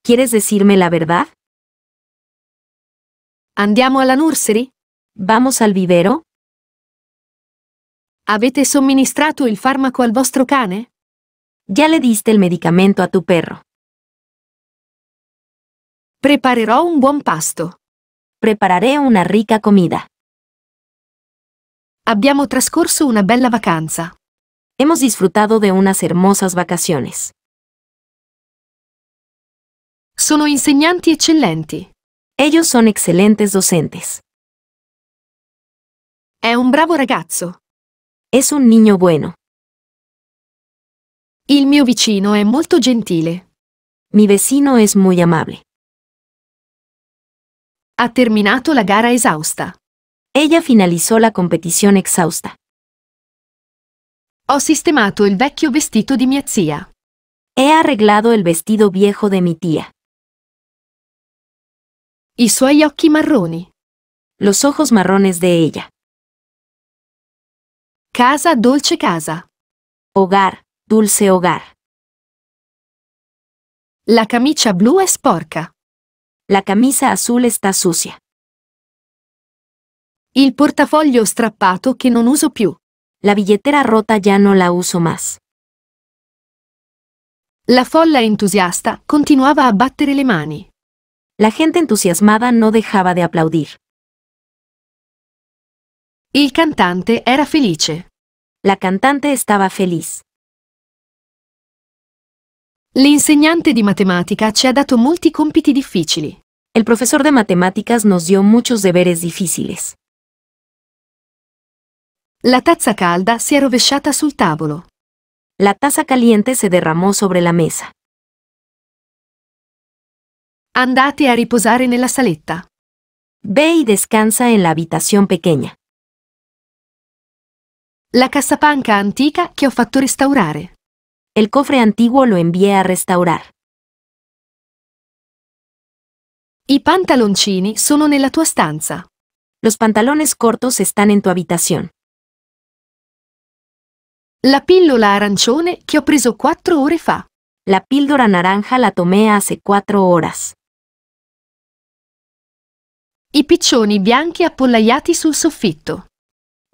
¿Quieres decirme la verdad? Andiamo alla nursery? ¿Vamos al vivero? Avete somministrato il farmaco al vostro cane? ¿Ya le diste il medicamento a tu perro? Preparerò un buen pasto. Prepararé una rica comida. Abbiamo trascorso una bella vacanza. Hemos disfrutado de unas hermosas vacaciones. Sono insegnanti eccellenti. Ellos son excelentes docentes. Es un bravo ragazzo. Es un niño bueno. Il mio vicino è molto gentile. Mi vecino es muy amable. Ha terminato la gara esausta. Ella finalizó la competición exhausta. Ho sistemato il vecchio vestito di mia zia. He arreglado el vestido viejo de mi tía. I suoi occhi marroni. Los ojos marrones de ella. Casa dolce casa. Hogar, dulce hogar. La camicia blu è sporca. La camisa azul está sucia. El portafolio strappato que no uso più. La billetera rota ya no la uso más. La folla entusiasta continuaba a battere le mani. La gente entusiasmada no dejaba de aplaudir. El cantante era felice. La cantante estaba feliz. L'insegnante di matematica ci ha dato molti compiti difficili. El profesor de matemáticas nos dio muchos deberes difíciles. La tazza calda si è rovesciata sul tavolo. La tazza caliente se derramò sobre la mesa. Andate a riposare nella saletta. Ve y descansa en la habitación pequeña. La cassapanca antica che ho fatto restaurare. el cofre antiguo lo envié a restaurar. I pantaloncini sono nella tua stanza. Los pantalones cortos están en tu habitación. La pillola arancione che ho preso quattro ore fa. La píldora naranja la tomé hace cuatro horas. I piccioni bianchi appollaiati sul soffitto.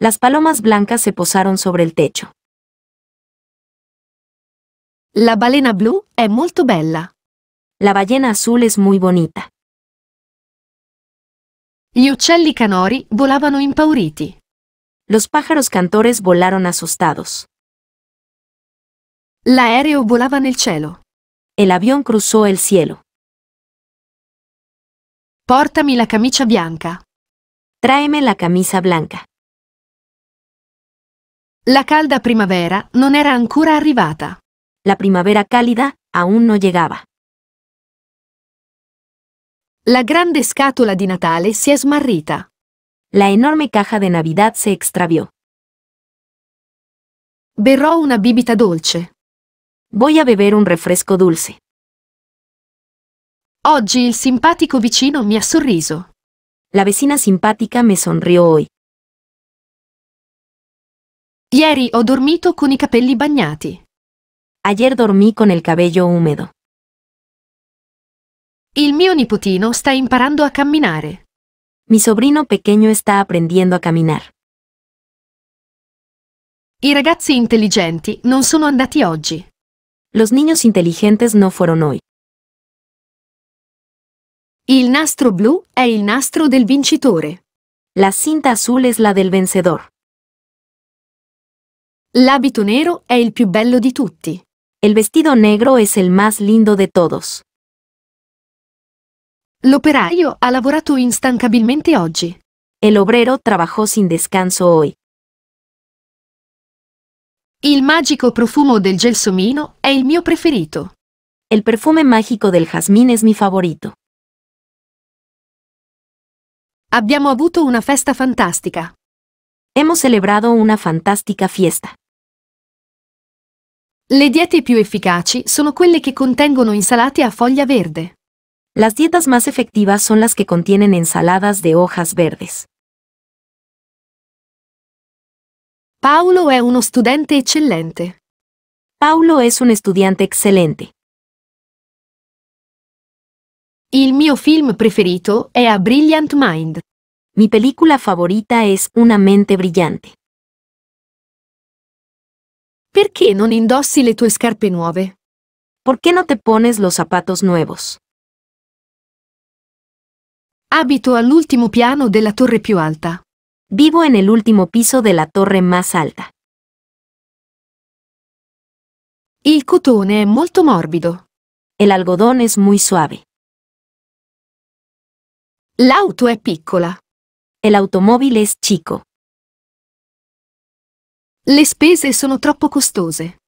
Las palomas blancas se posaron sobre el techo. La balena blu è molto bella. La ballena azul es muy bonita. Gli uccelli canori volavano impauriti. Los pájaros cantores volaron asustados. L'aereo volava nel cielo. El avión cruzó el cielo. Portami la camicia bianca. Tráeme la camisa blanca. La calda primavera non era ancora arrivata. La primavera cálida aún no llegaba. La grande scatola di Natale si è smarrita. La enorme caja de Navidad se extravió. Berrò una bibita dolce. Voy a beber un refresco dulce. Oggi il simpatico vicino mi ha sorriso. La vecina simpatica me sonrió hoy. Ieri ho dormito con i capelli bagnati. Ayer dormí con il cabello húmedo. Il mio nipotino sta imparando a camminare. Mi sobrino pequeño sta aprendiendo a camminare. I ragazzi intelligenti non sono andati oggi. Los niños inteligentes no fueron hoy. Il nastro blu è il nastro del vincitore. La cinta azul es la del vencedor. L'abito nero è il più bello di tutti. El vestido negro es el más lindo de todos. L'operaio ha lavorato instancabilmente oggi. El obrero trabajó sin descanso hoy. Il magico profumo del gelsomino è il mio preferito. El perfume mágico del jazmín es mi favorito. Abbiamo avuto una festa fantastica. Hemos celebrado una fantástica fiesta. Le diete più efficaci son quelle que contengono insalate a foglia verde. Las dietas más efectivas son las que contienen ensaladas de hojas verdes. Paolo è uno studente excelente. Paolo es un estudiante excelente. Il mio film preferito è A Brilliant Mind. Mi película favorita es Una mente brillante. Perché non indossi le tue scarpe nuove? ¿Por qué no te pones los zapatos nuevos? Abito all'ultimo piano la torre più alta. Vivo en el último piso de la torre más alta. Il cotone è molto morbido. El algodón es muy suave. L'auto è piccola. El automóvil es chico. Le spese sono troppo costose.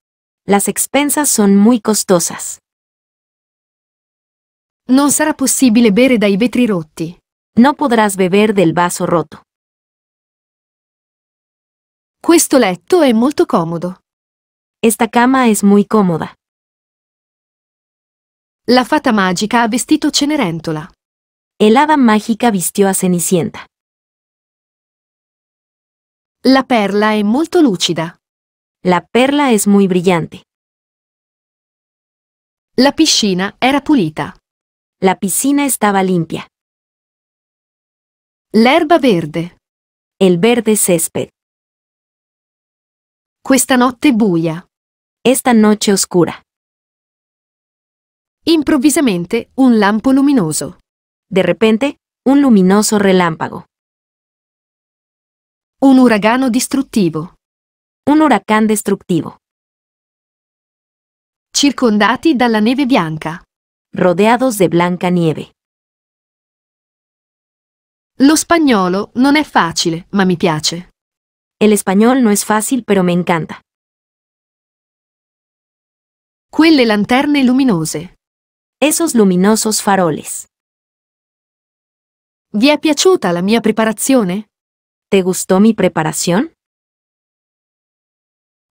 Las expensas son muy costosas. Non sarà possibile bere dai vetri rotti. No podrás beber del vaso roto. Questo letto è molto comodo. Esta cama es muy cómoda. La fata magica ha vestito Cenerentola. El hada mágica vistió a Cenicienta. La perla è molto lucida. La perla è molto brillante. La piscina era pulita. La piscina estaba limpia. L'erba verde. Il verde césped. Questa notte buia. Esta noche oscura. Improvvisamente un lampo luminoso. De repente, un luminoso relámpago. Un uragano distruttivo. Un huracán destructivo. Circondati dalla neve bianca. Rodeados de blanca nieve. Lo spagnolo non è facile, ma mi piace. El español no es fácil, pero me encanta. Quelle lanterne luminose. Esos luminosos faroles. Vi è piaciuta la mia preparazione? Te gustó mi preparación?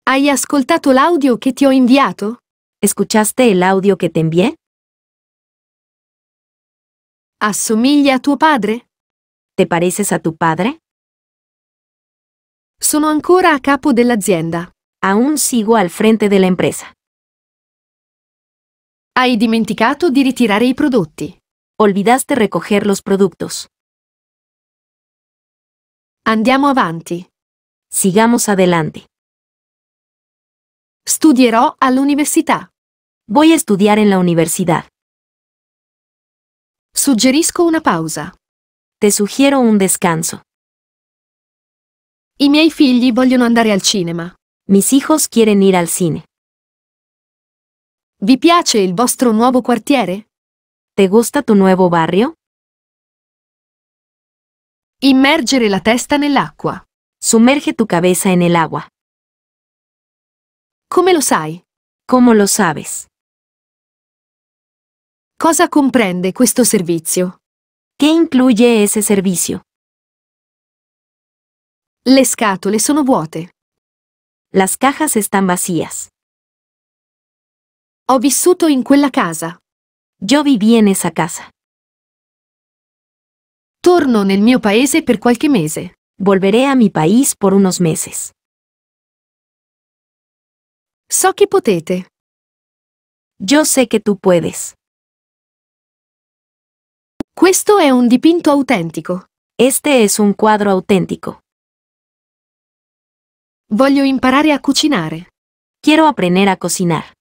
Hai ascoltato l'audio che ti ho inviato? ¿Escuchaste el audio que te envié? ¿Assomiglia a tu padre? ¿Te pareces a tu padre? Sono ancora a capo dell'azienda. Aún sigo al frente de la empresa. Hai dimenticato di ritirare i prodotti. Olvidaste recoger los productos. Andiamo avanti. Sigamos adelante. Studierò all'università. Voy a estudiar en la universidad. Suggerisco una pausa. Te sugiero un descanso. I miei figli vogliono andare al cinema. Mis hijos quieren ir al cine. Vi piace il vostro nuovo quartiere? ¿Te gusta tu nuevo barrio? Immergere la testa nell'acqua. Sumerge tu cabeza en el agua. Come lo sai? Come lo sabes? Cosa comprende questo servizio? Che incluye ese servizio? Le scatole sono vuote. Las cajas están vacías. Ho vissuto in quella casa. Yo viví en esa casa. Torno nel mio paese per qualche mese. Volveré a mi país por unos meses. So che potete. Yo sé que tú puedes. Questo è un dipinto autentico. Este es un cuadro autentico. Voglio imparare a cucinare. Quiero aprender a cocinar.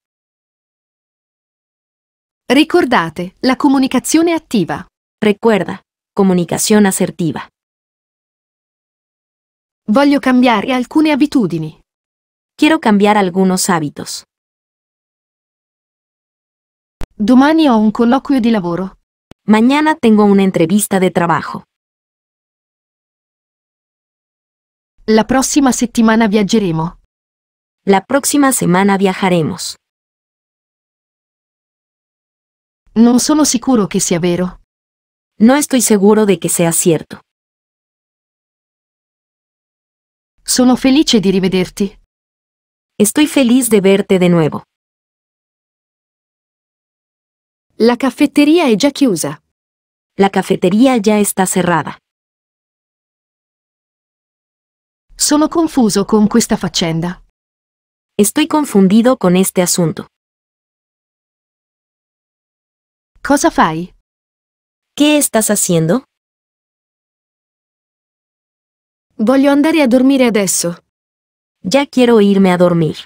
Ricordate, la comunicazione attiva. Recuerda, Comunicación asertiva. Voglio cambiare alcune abitudini. Quiero cambiar algunos hábitos. Domani ho un colloquio di lavoro. Mañana tengo una entrevista de trabajo. La prossima settimana viaggeremo. La próxima semana viajaremos. Non sono sicuro che sia vero. No estoy seguro de que sea cierto. Sono felice di rivederti. Estoy feliz de verte de nuevo. La cafetería è già chiusa. La cafetería ya está cerrada. Sono confuso con questa faccenda. Estoy confundido con este asunto. Cosa fai? ¿Qué estás haciendo? Voglio andare a dormir adesso. Ya quiero irme a dormir.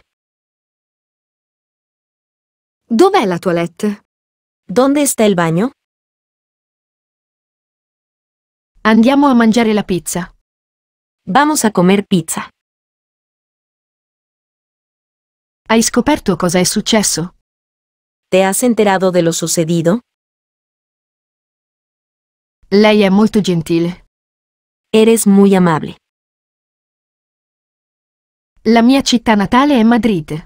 Dov'è la toilette? ¿Dónde está el baño? Andiamo a mangiare la pizza. Vamos a comer pizza. Hai scoperto cosa è successo? ¿Te has enterado de lo sucedido? Lei è molto gentile. Eres muy amable. La mia città natale è Madrid.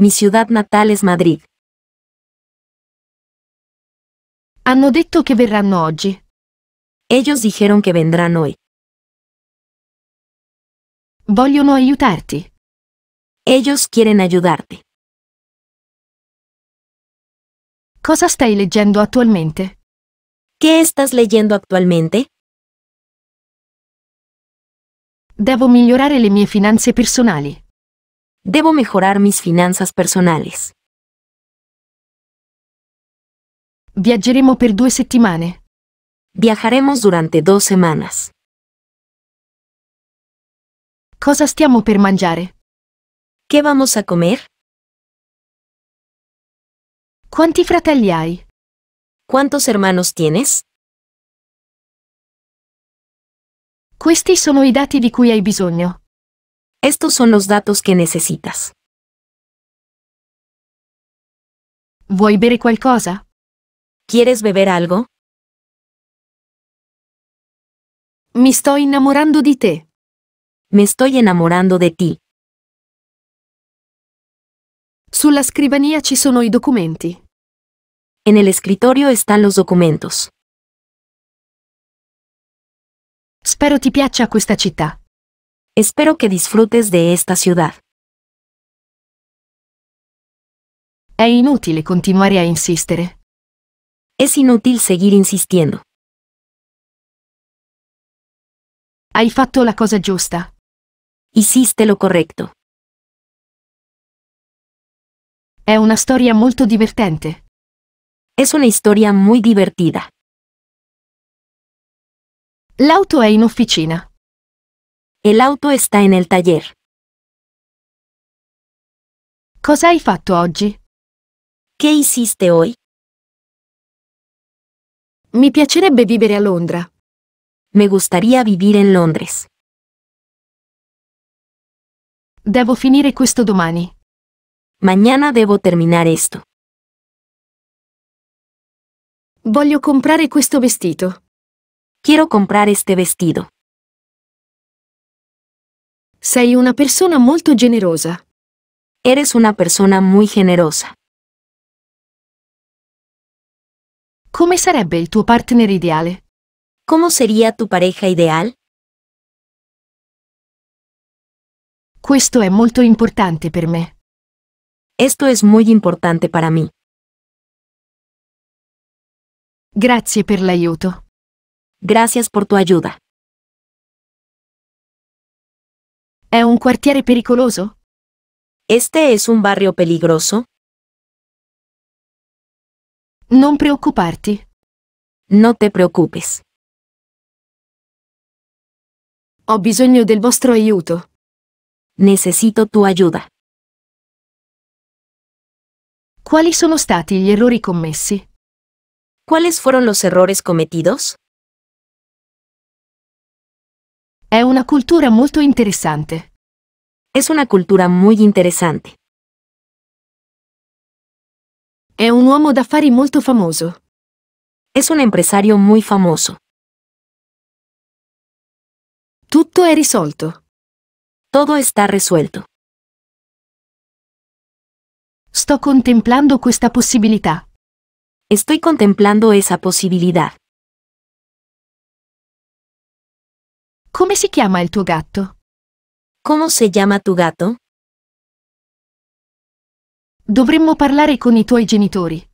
Mi ciudad natal es Madrid. Hanno detto che verranno oggi. Ellos dijeron que vendrán hoy. Vogliono aiutarti. Ellos quieren aiutarte. Cosa stai leggendo attualmente? ¿Qué estás leyendo actualmente? Devo migliorare le mie finanze personali. Debo mejorar mis finanzas personales. Viaggeremo per due settimane. Viajaremos durante dos semanas. Cosa stiamo per mangiare? ¿Qué vamos a comer? Quanti fratelli hai? ¿Cuántos hermanos tienes? Questi sono i dati di cui hai bisogno. Estos son los datos que necesitas. Vuoi bere qualcosa? ¿Quieres beber algo? Me estoy enamorando de ti. Me estoy enamorando de ti. Sulla scrivania ci sono i documenti. En el escritorio están los documentos. Spero ti piaccia questa città. Espero que disfrutes de esta ciudad. È inutile continuare a insistere. Es inutile seguir insistiendo. Hai fatto la cosa giusta. Hiciste lo correcto. È una storia molto divertente. Es una historia muy divertida. L'auto è in officina. El auto está en el taller. Cosa hai fatto oggi? ¿Qué hiciste hoy? Mi piacerebbe vivere a Londra. Me gustaría vivir en Londres. Devo finire questo domani. Mañana debo terminar esto. Voglio comprare questo vestito. Quiero comprar este vestito. Sei una persona molto generosa. Eres una persona muy generosa. Come sarebbe il tuo partner ideale? Come sería tu pareja ideal? Questo è molto importante per me. Esto es muy importante para mí. Grazie per l'aiuto. Gracias por tu ayuda. È un quartiere pericoloso? Este es un barrio peligroso? Non preoccuparti. No te preocupes. Ho bisogno del vostro aiuto. Necesito tu ayuda. Quali sono stati gli errori commessi? ¿Cuáles fueron los errores cometidos? Es una cultura muy interesante. Es una cultura muy interesante. Es un uomo d'affari muy famoso. Es un empresario muy famoso. Tutto è risolto. Todo está resuelto. Estoy contemplando esta posibilidad. Estoy contemplando esa posibilidad. Come se llama el tuo gatto? ¿Cómo se llama tu gato? Dovremmo parlare con i tuoi genitori.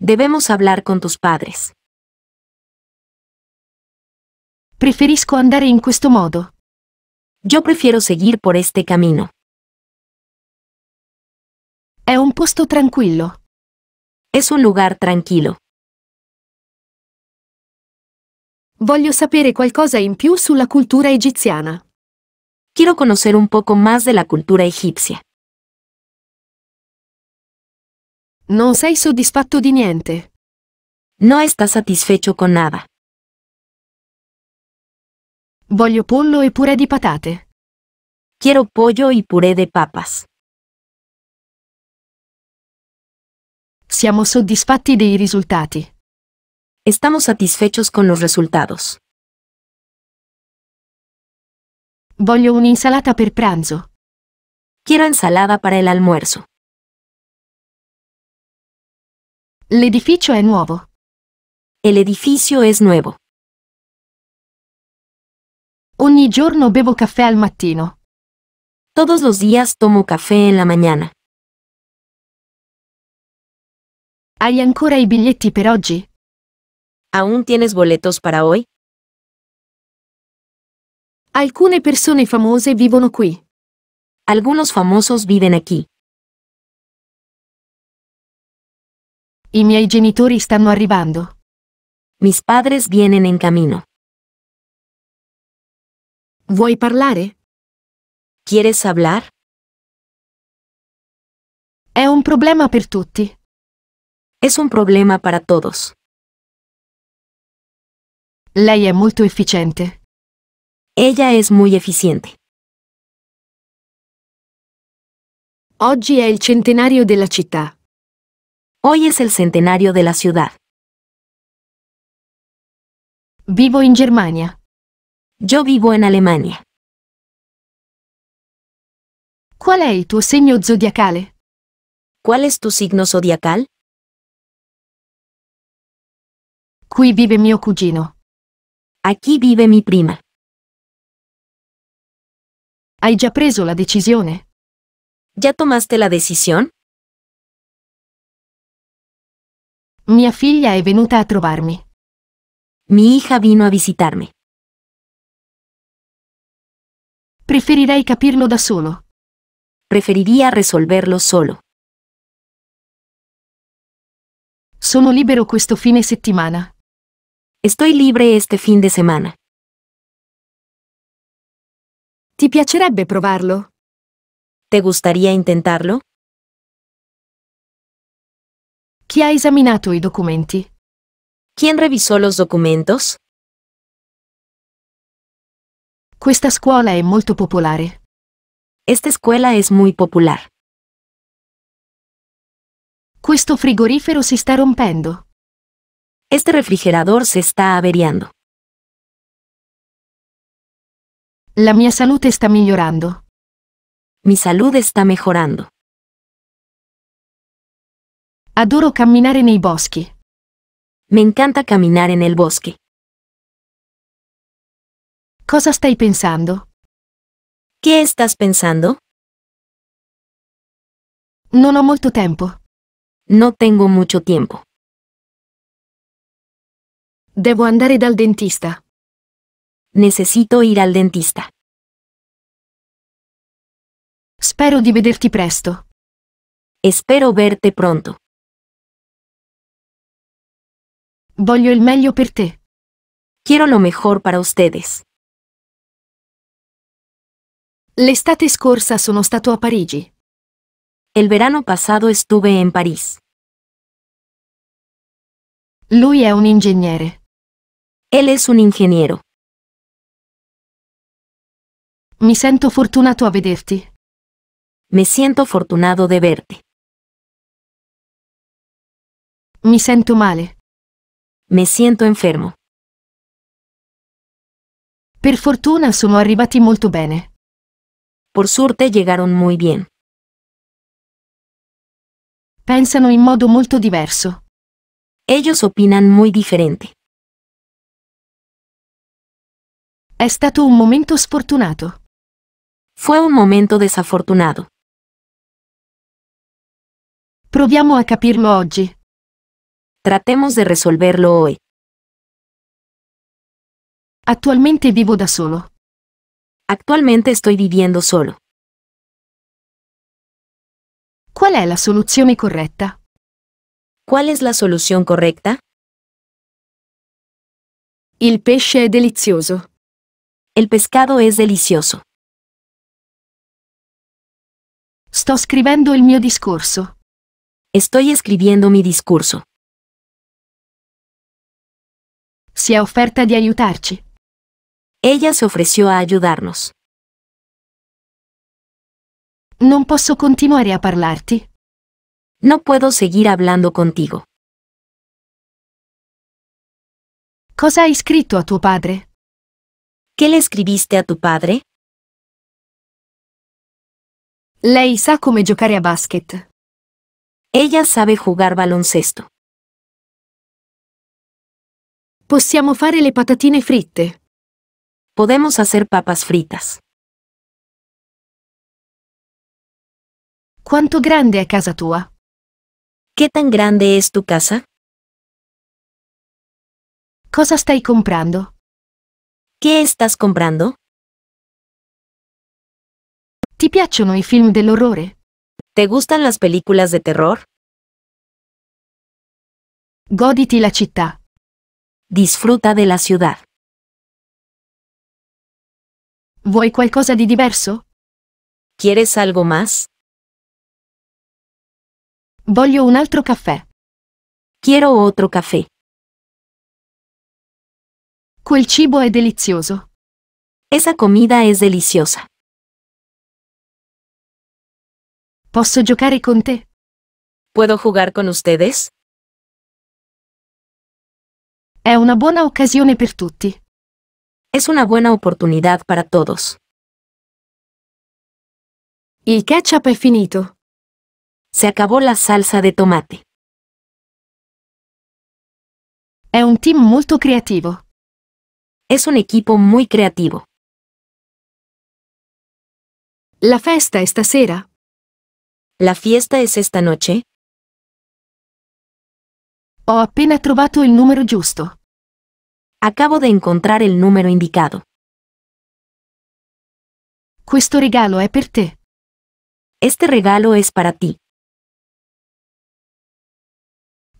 Debemos hablar con tus padres. Preferisco andare in questo modo. Yo prefiero seguir por este camino. È un posto tranquillo. Es un lugar tranquillo. Voglio sapere qualcosa in più sulla cultura egiziana. Quiero conocer un poco más de la cultura egipcia. Non sei soddisfatto di niente. No está satisfecho con nada. Voglio pollo e purè di patate. Quiero pollo y puré de papas. Siamo soddisfatti dei risultati. Estamos satisfechos con los resultados. Voglio un'insalata per pranzo. Quiero ensalada para el almuerzo. L'edificio è nuovo. El edificio es nuevo. Ogni giorno bevo café al mattino. Todos los días tomo café en la mañana. Hai ancora i biglietti per oggi? ¿Aún tienes boletos para hoy? Alcune persone famose vivono qui. Algunos famosos viven aquí. I miei genitori stanno arrivando. Mis padres vienen en camino. Vuoi parlare? ¿Quieres hablar? È un problema per tutti. es un problema para todos. Lei è molto efficiente. Ella es muy eficiente. Oggi è il centenario la città. Hoy es el centenario de la ciudad. Vivo in Germania. Yo vivo en Alemania. ¿Cuál es tu tuo segno zodiacale? ¿Cuál es tu signo zodiacal? Qui vive mio cugino. Aquí vive mi prima. Hai già preso la decisione? Già tomaste la decisione? Mia figlia è venuta a trovarmi. Mi hija vino a visitarmi. Preferirei capirlo da solo. Preferiria risolverlo solo. Sono libero questo fine settimana. Estoy libre este fin de semana. Ti piacerebbe provarlo? ¿Te gustaría intentarlo? Chi ha esaminato i documenti? ¿Quién revisó los documentos? Questa scuola è molto popolare. Esta escuela es muy popular. Questo frigorifero si sta rompendo. Este refrigerador se está averiando. La mia salud está migliorando. Mi salud está mejorando. Adoro en el bosque. Me encanta caminar en el bosque. Cosa stai pensando? ¿Qué estás pensando? No ho molto tempo. No tengo mucho tiempo. Devo andare dal dentista. Necesito ir al dentista. Spero di vederti presto. Espero verte pronto. Voglio il meglio per te. Quiero lo mejor para ustedes. L'estate scorsa sono stato a Parigi. El verano pasado estuve en París. Lui è un ingegnere. Él es un ingeniero. Me siento fortunato a vederti. Me siento fortunado de verte. Me siento male. Me siento enfermo. Per fortuna sono arrivati molto bene. Por suerte llegaron muy bien. Pensano in modo molto diverso. Ellos opinan muy diferente. È stato un momento sfortunato. Fue un momento desafortunato. Proviamo a capirlo oggi. Tratemos de resolverlo hoy. Attualmente vivo da solo. Attualmente sto viviendo solo. Qual è la soluzione corretta? Qual è la soluzione corretta? Il pesce è delizioso. El pescado es delicioso. Estoy escribiendo el mio discurso. Estoy escribiendo mi discurso. Si ha offerta de aiutarci. Ella se ofreció a ayudarnos. No posso continuar a parlarti. No puedo seguir hablando contigo. Cosa hai escrito a tu padre? ¿Qué le escribiste a tu padre? Lei sa come giocare a basket. Ella sabe jugar baloncesto. Possiamo fare le patatine fritte. Podemos hacer papas fritas. Quanto grande è casa tua? ¿Qué tan grande es tu casa? Cosa stai comprando? ¿Qué estás comprando? Ti piacciono i film dell'orrore? ¿Te gustan las películas de terror? Goditi la città. Disfruta de la ciudad. Vuoi qualcosa di diverso? ¿Quieres algo más? Voglio un altro café. Quiero otro café. Quel cibo è delicioso. Esa comida es deliciosa. Posso giocare con te? ¿Puedo jugar con ustedes? È una buona occasione per tutti. Es una buena oportunidad para todos. Il ketchup è finito. Se acabó la salsa de tomate. È un team molto creativo. Es un equipo muy creativo. La festa esta sera. La fiesta es esta noche? Ho appena trovato il numero giusto. Acabo de encontrar el número indicado. Questo regalo è per te. Este regalo es para ti.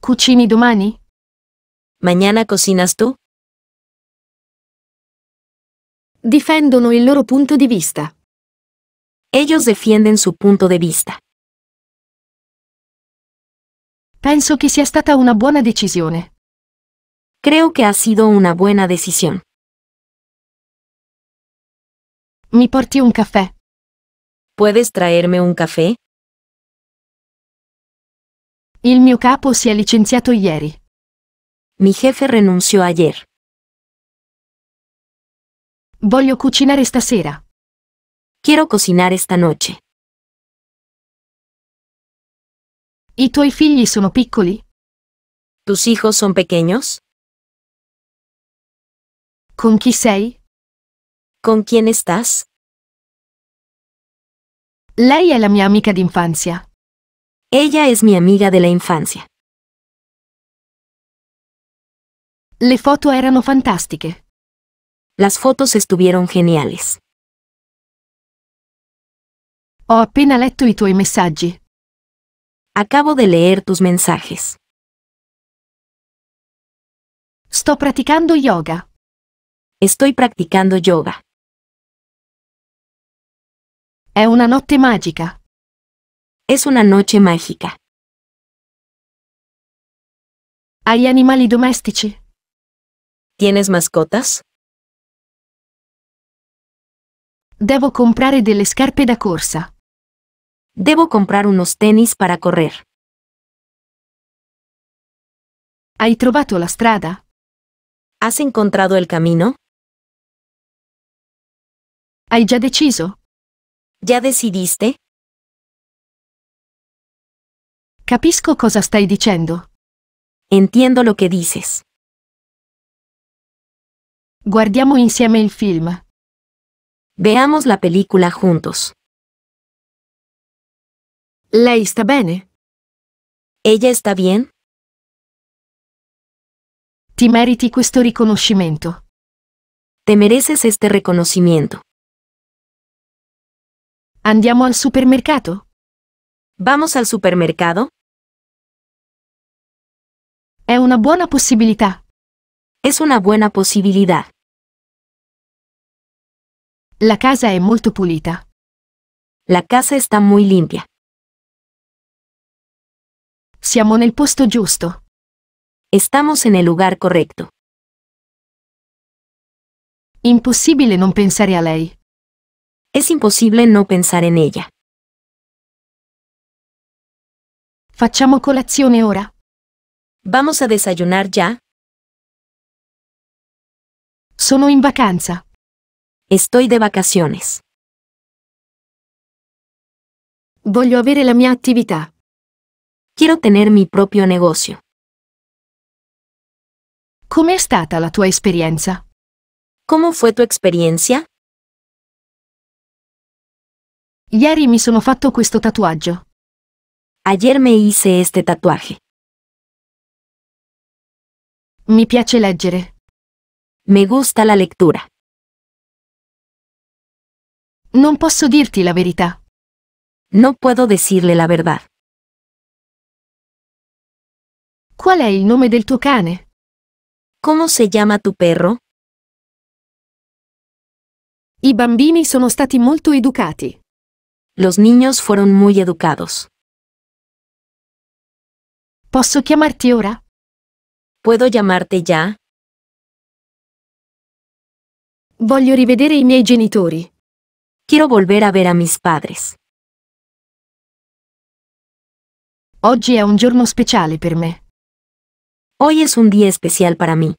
¿Cucini domani? ¿Mañana cocinas tú? difendono il loro punto di vista. Ellos defienden su punto de vista. Penso che sia stata una buona decisione. Creo che ha sido una buona decisione. Mi porti un caffè? Puedes traerme un caffè? Il mio capo si è licenziato ieri. Mi jefe renunció ayer. Voglio cucinare stasera. Quiero cocinar esta noche. I tuoi figli sono piccoli? ¿Tus hijos son pequeños? Con chi sei? ¿Con quién estás? Lei è la mia amica d'infanzia. Ella es mi amiga de la infancia. Le foto erano fantastiche. Las fotos estuvieron geniales. Ho apenas letto i tuoi messaggi. Acabo de leer tus mensajes. Sto practicando yoga. Estoy practicando yoga. Es una notte mágica. Es una noche mágica. Hay animali domestici? ¿Tienes mascotas? Devo comprare delle scarpe da corsa. Devo comprar unos tenis para correr. Hai trovato la strada? ¿Has encontrado el camino? Hai già deciso? ¿Ya decidiste? Capisco cosa stai dicendo. Entiendo lo che dices. Guardiamo insieme il film. Veamos la película juntos. Lei está bene? Ella está bien? Ti meriti questo riconoscimento. Te mereces este reconocimiento. Andiamo al supermercado? Vamos al supermercado? Es una buena posibilidad. Es una buena posibilidad. La casa è molto pulita. La casa está muy limpia. Siamo nel posto giusto. Estamos en el lugar correcto. Impossibile non pensare a lei. Es imposible no pensar en ella. Facciamo colazione ora? ¿Vamos a desayunar ya? Sono in vacanza. Estoy de vacaciones. Voglio avere la mia actividad. Quiero tener mi propio negocio. Com'è stata la tua experiencia? ¿Cómo fue tu experiencia? Ieri mi sono fatto questo tatuaggio. Ayer me hice este tatuaje. Mi piace leggere. Me gusta la lectura. Non posso dirti la verità. Non puedo decirle la verdad. Qual è il nome del tuo cane? Come se llama tu perro? I bambini sono stati molto educati. Los niños fueron muy educados. Posso chiamarti ora? ¿Puedo llamarte ya? Voglio rivedere i miei genitori. Quiero volver a ver a mis padres. un Hoy es un día especial para mí.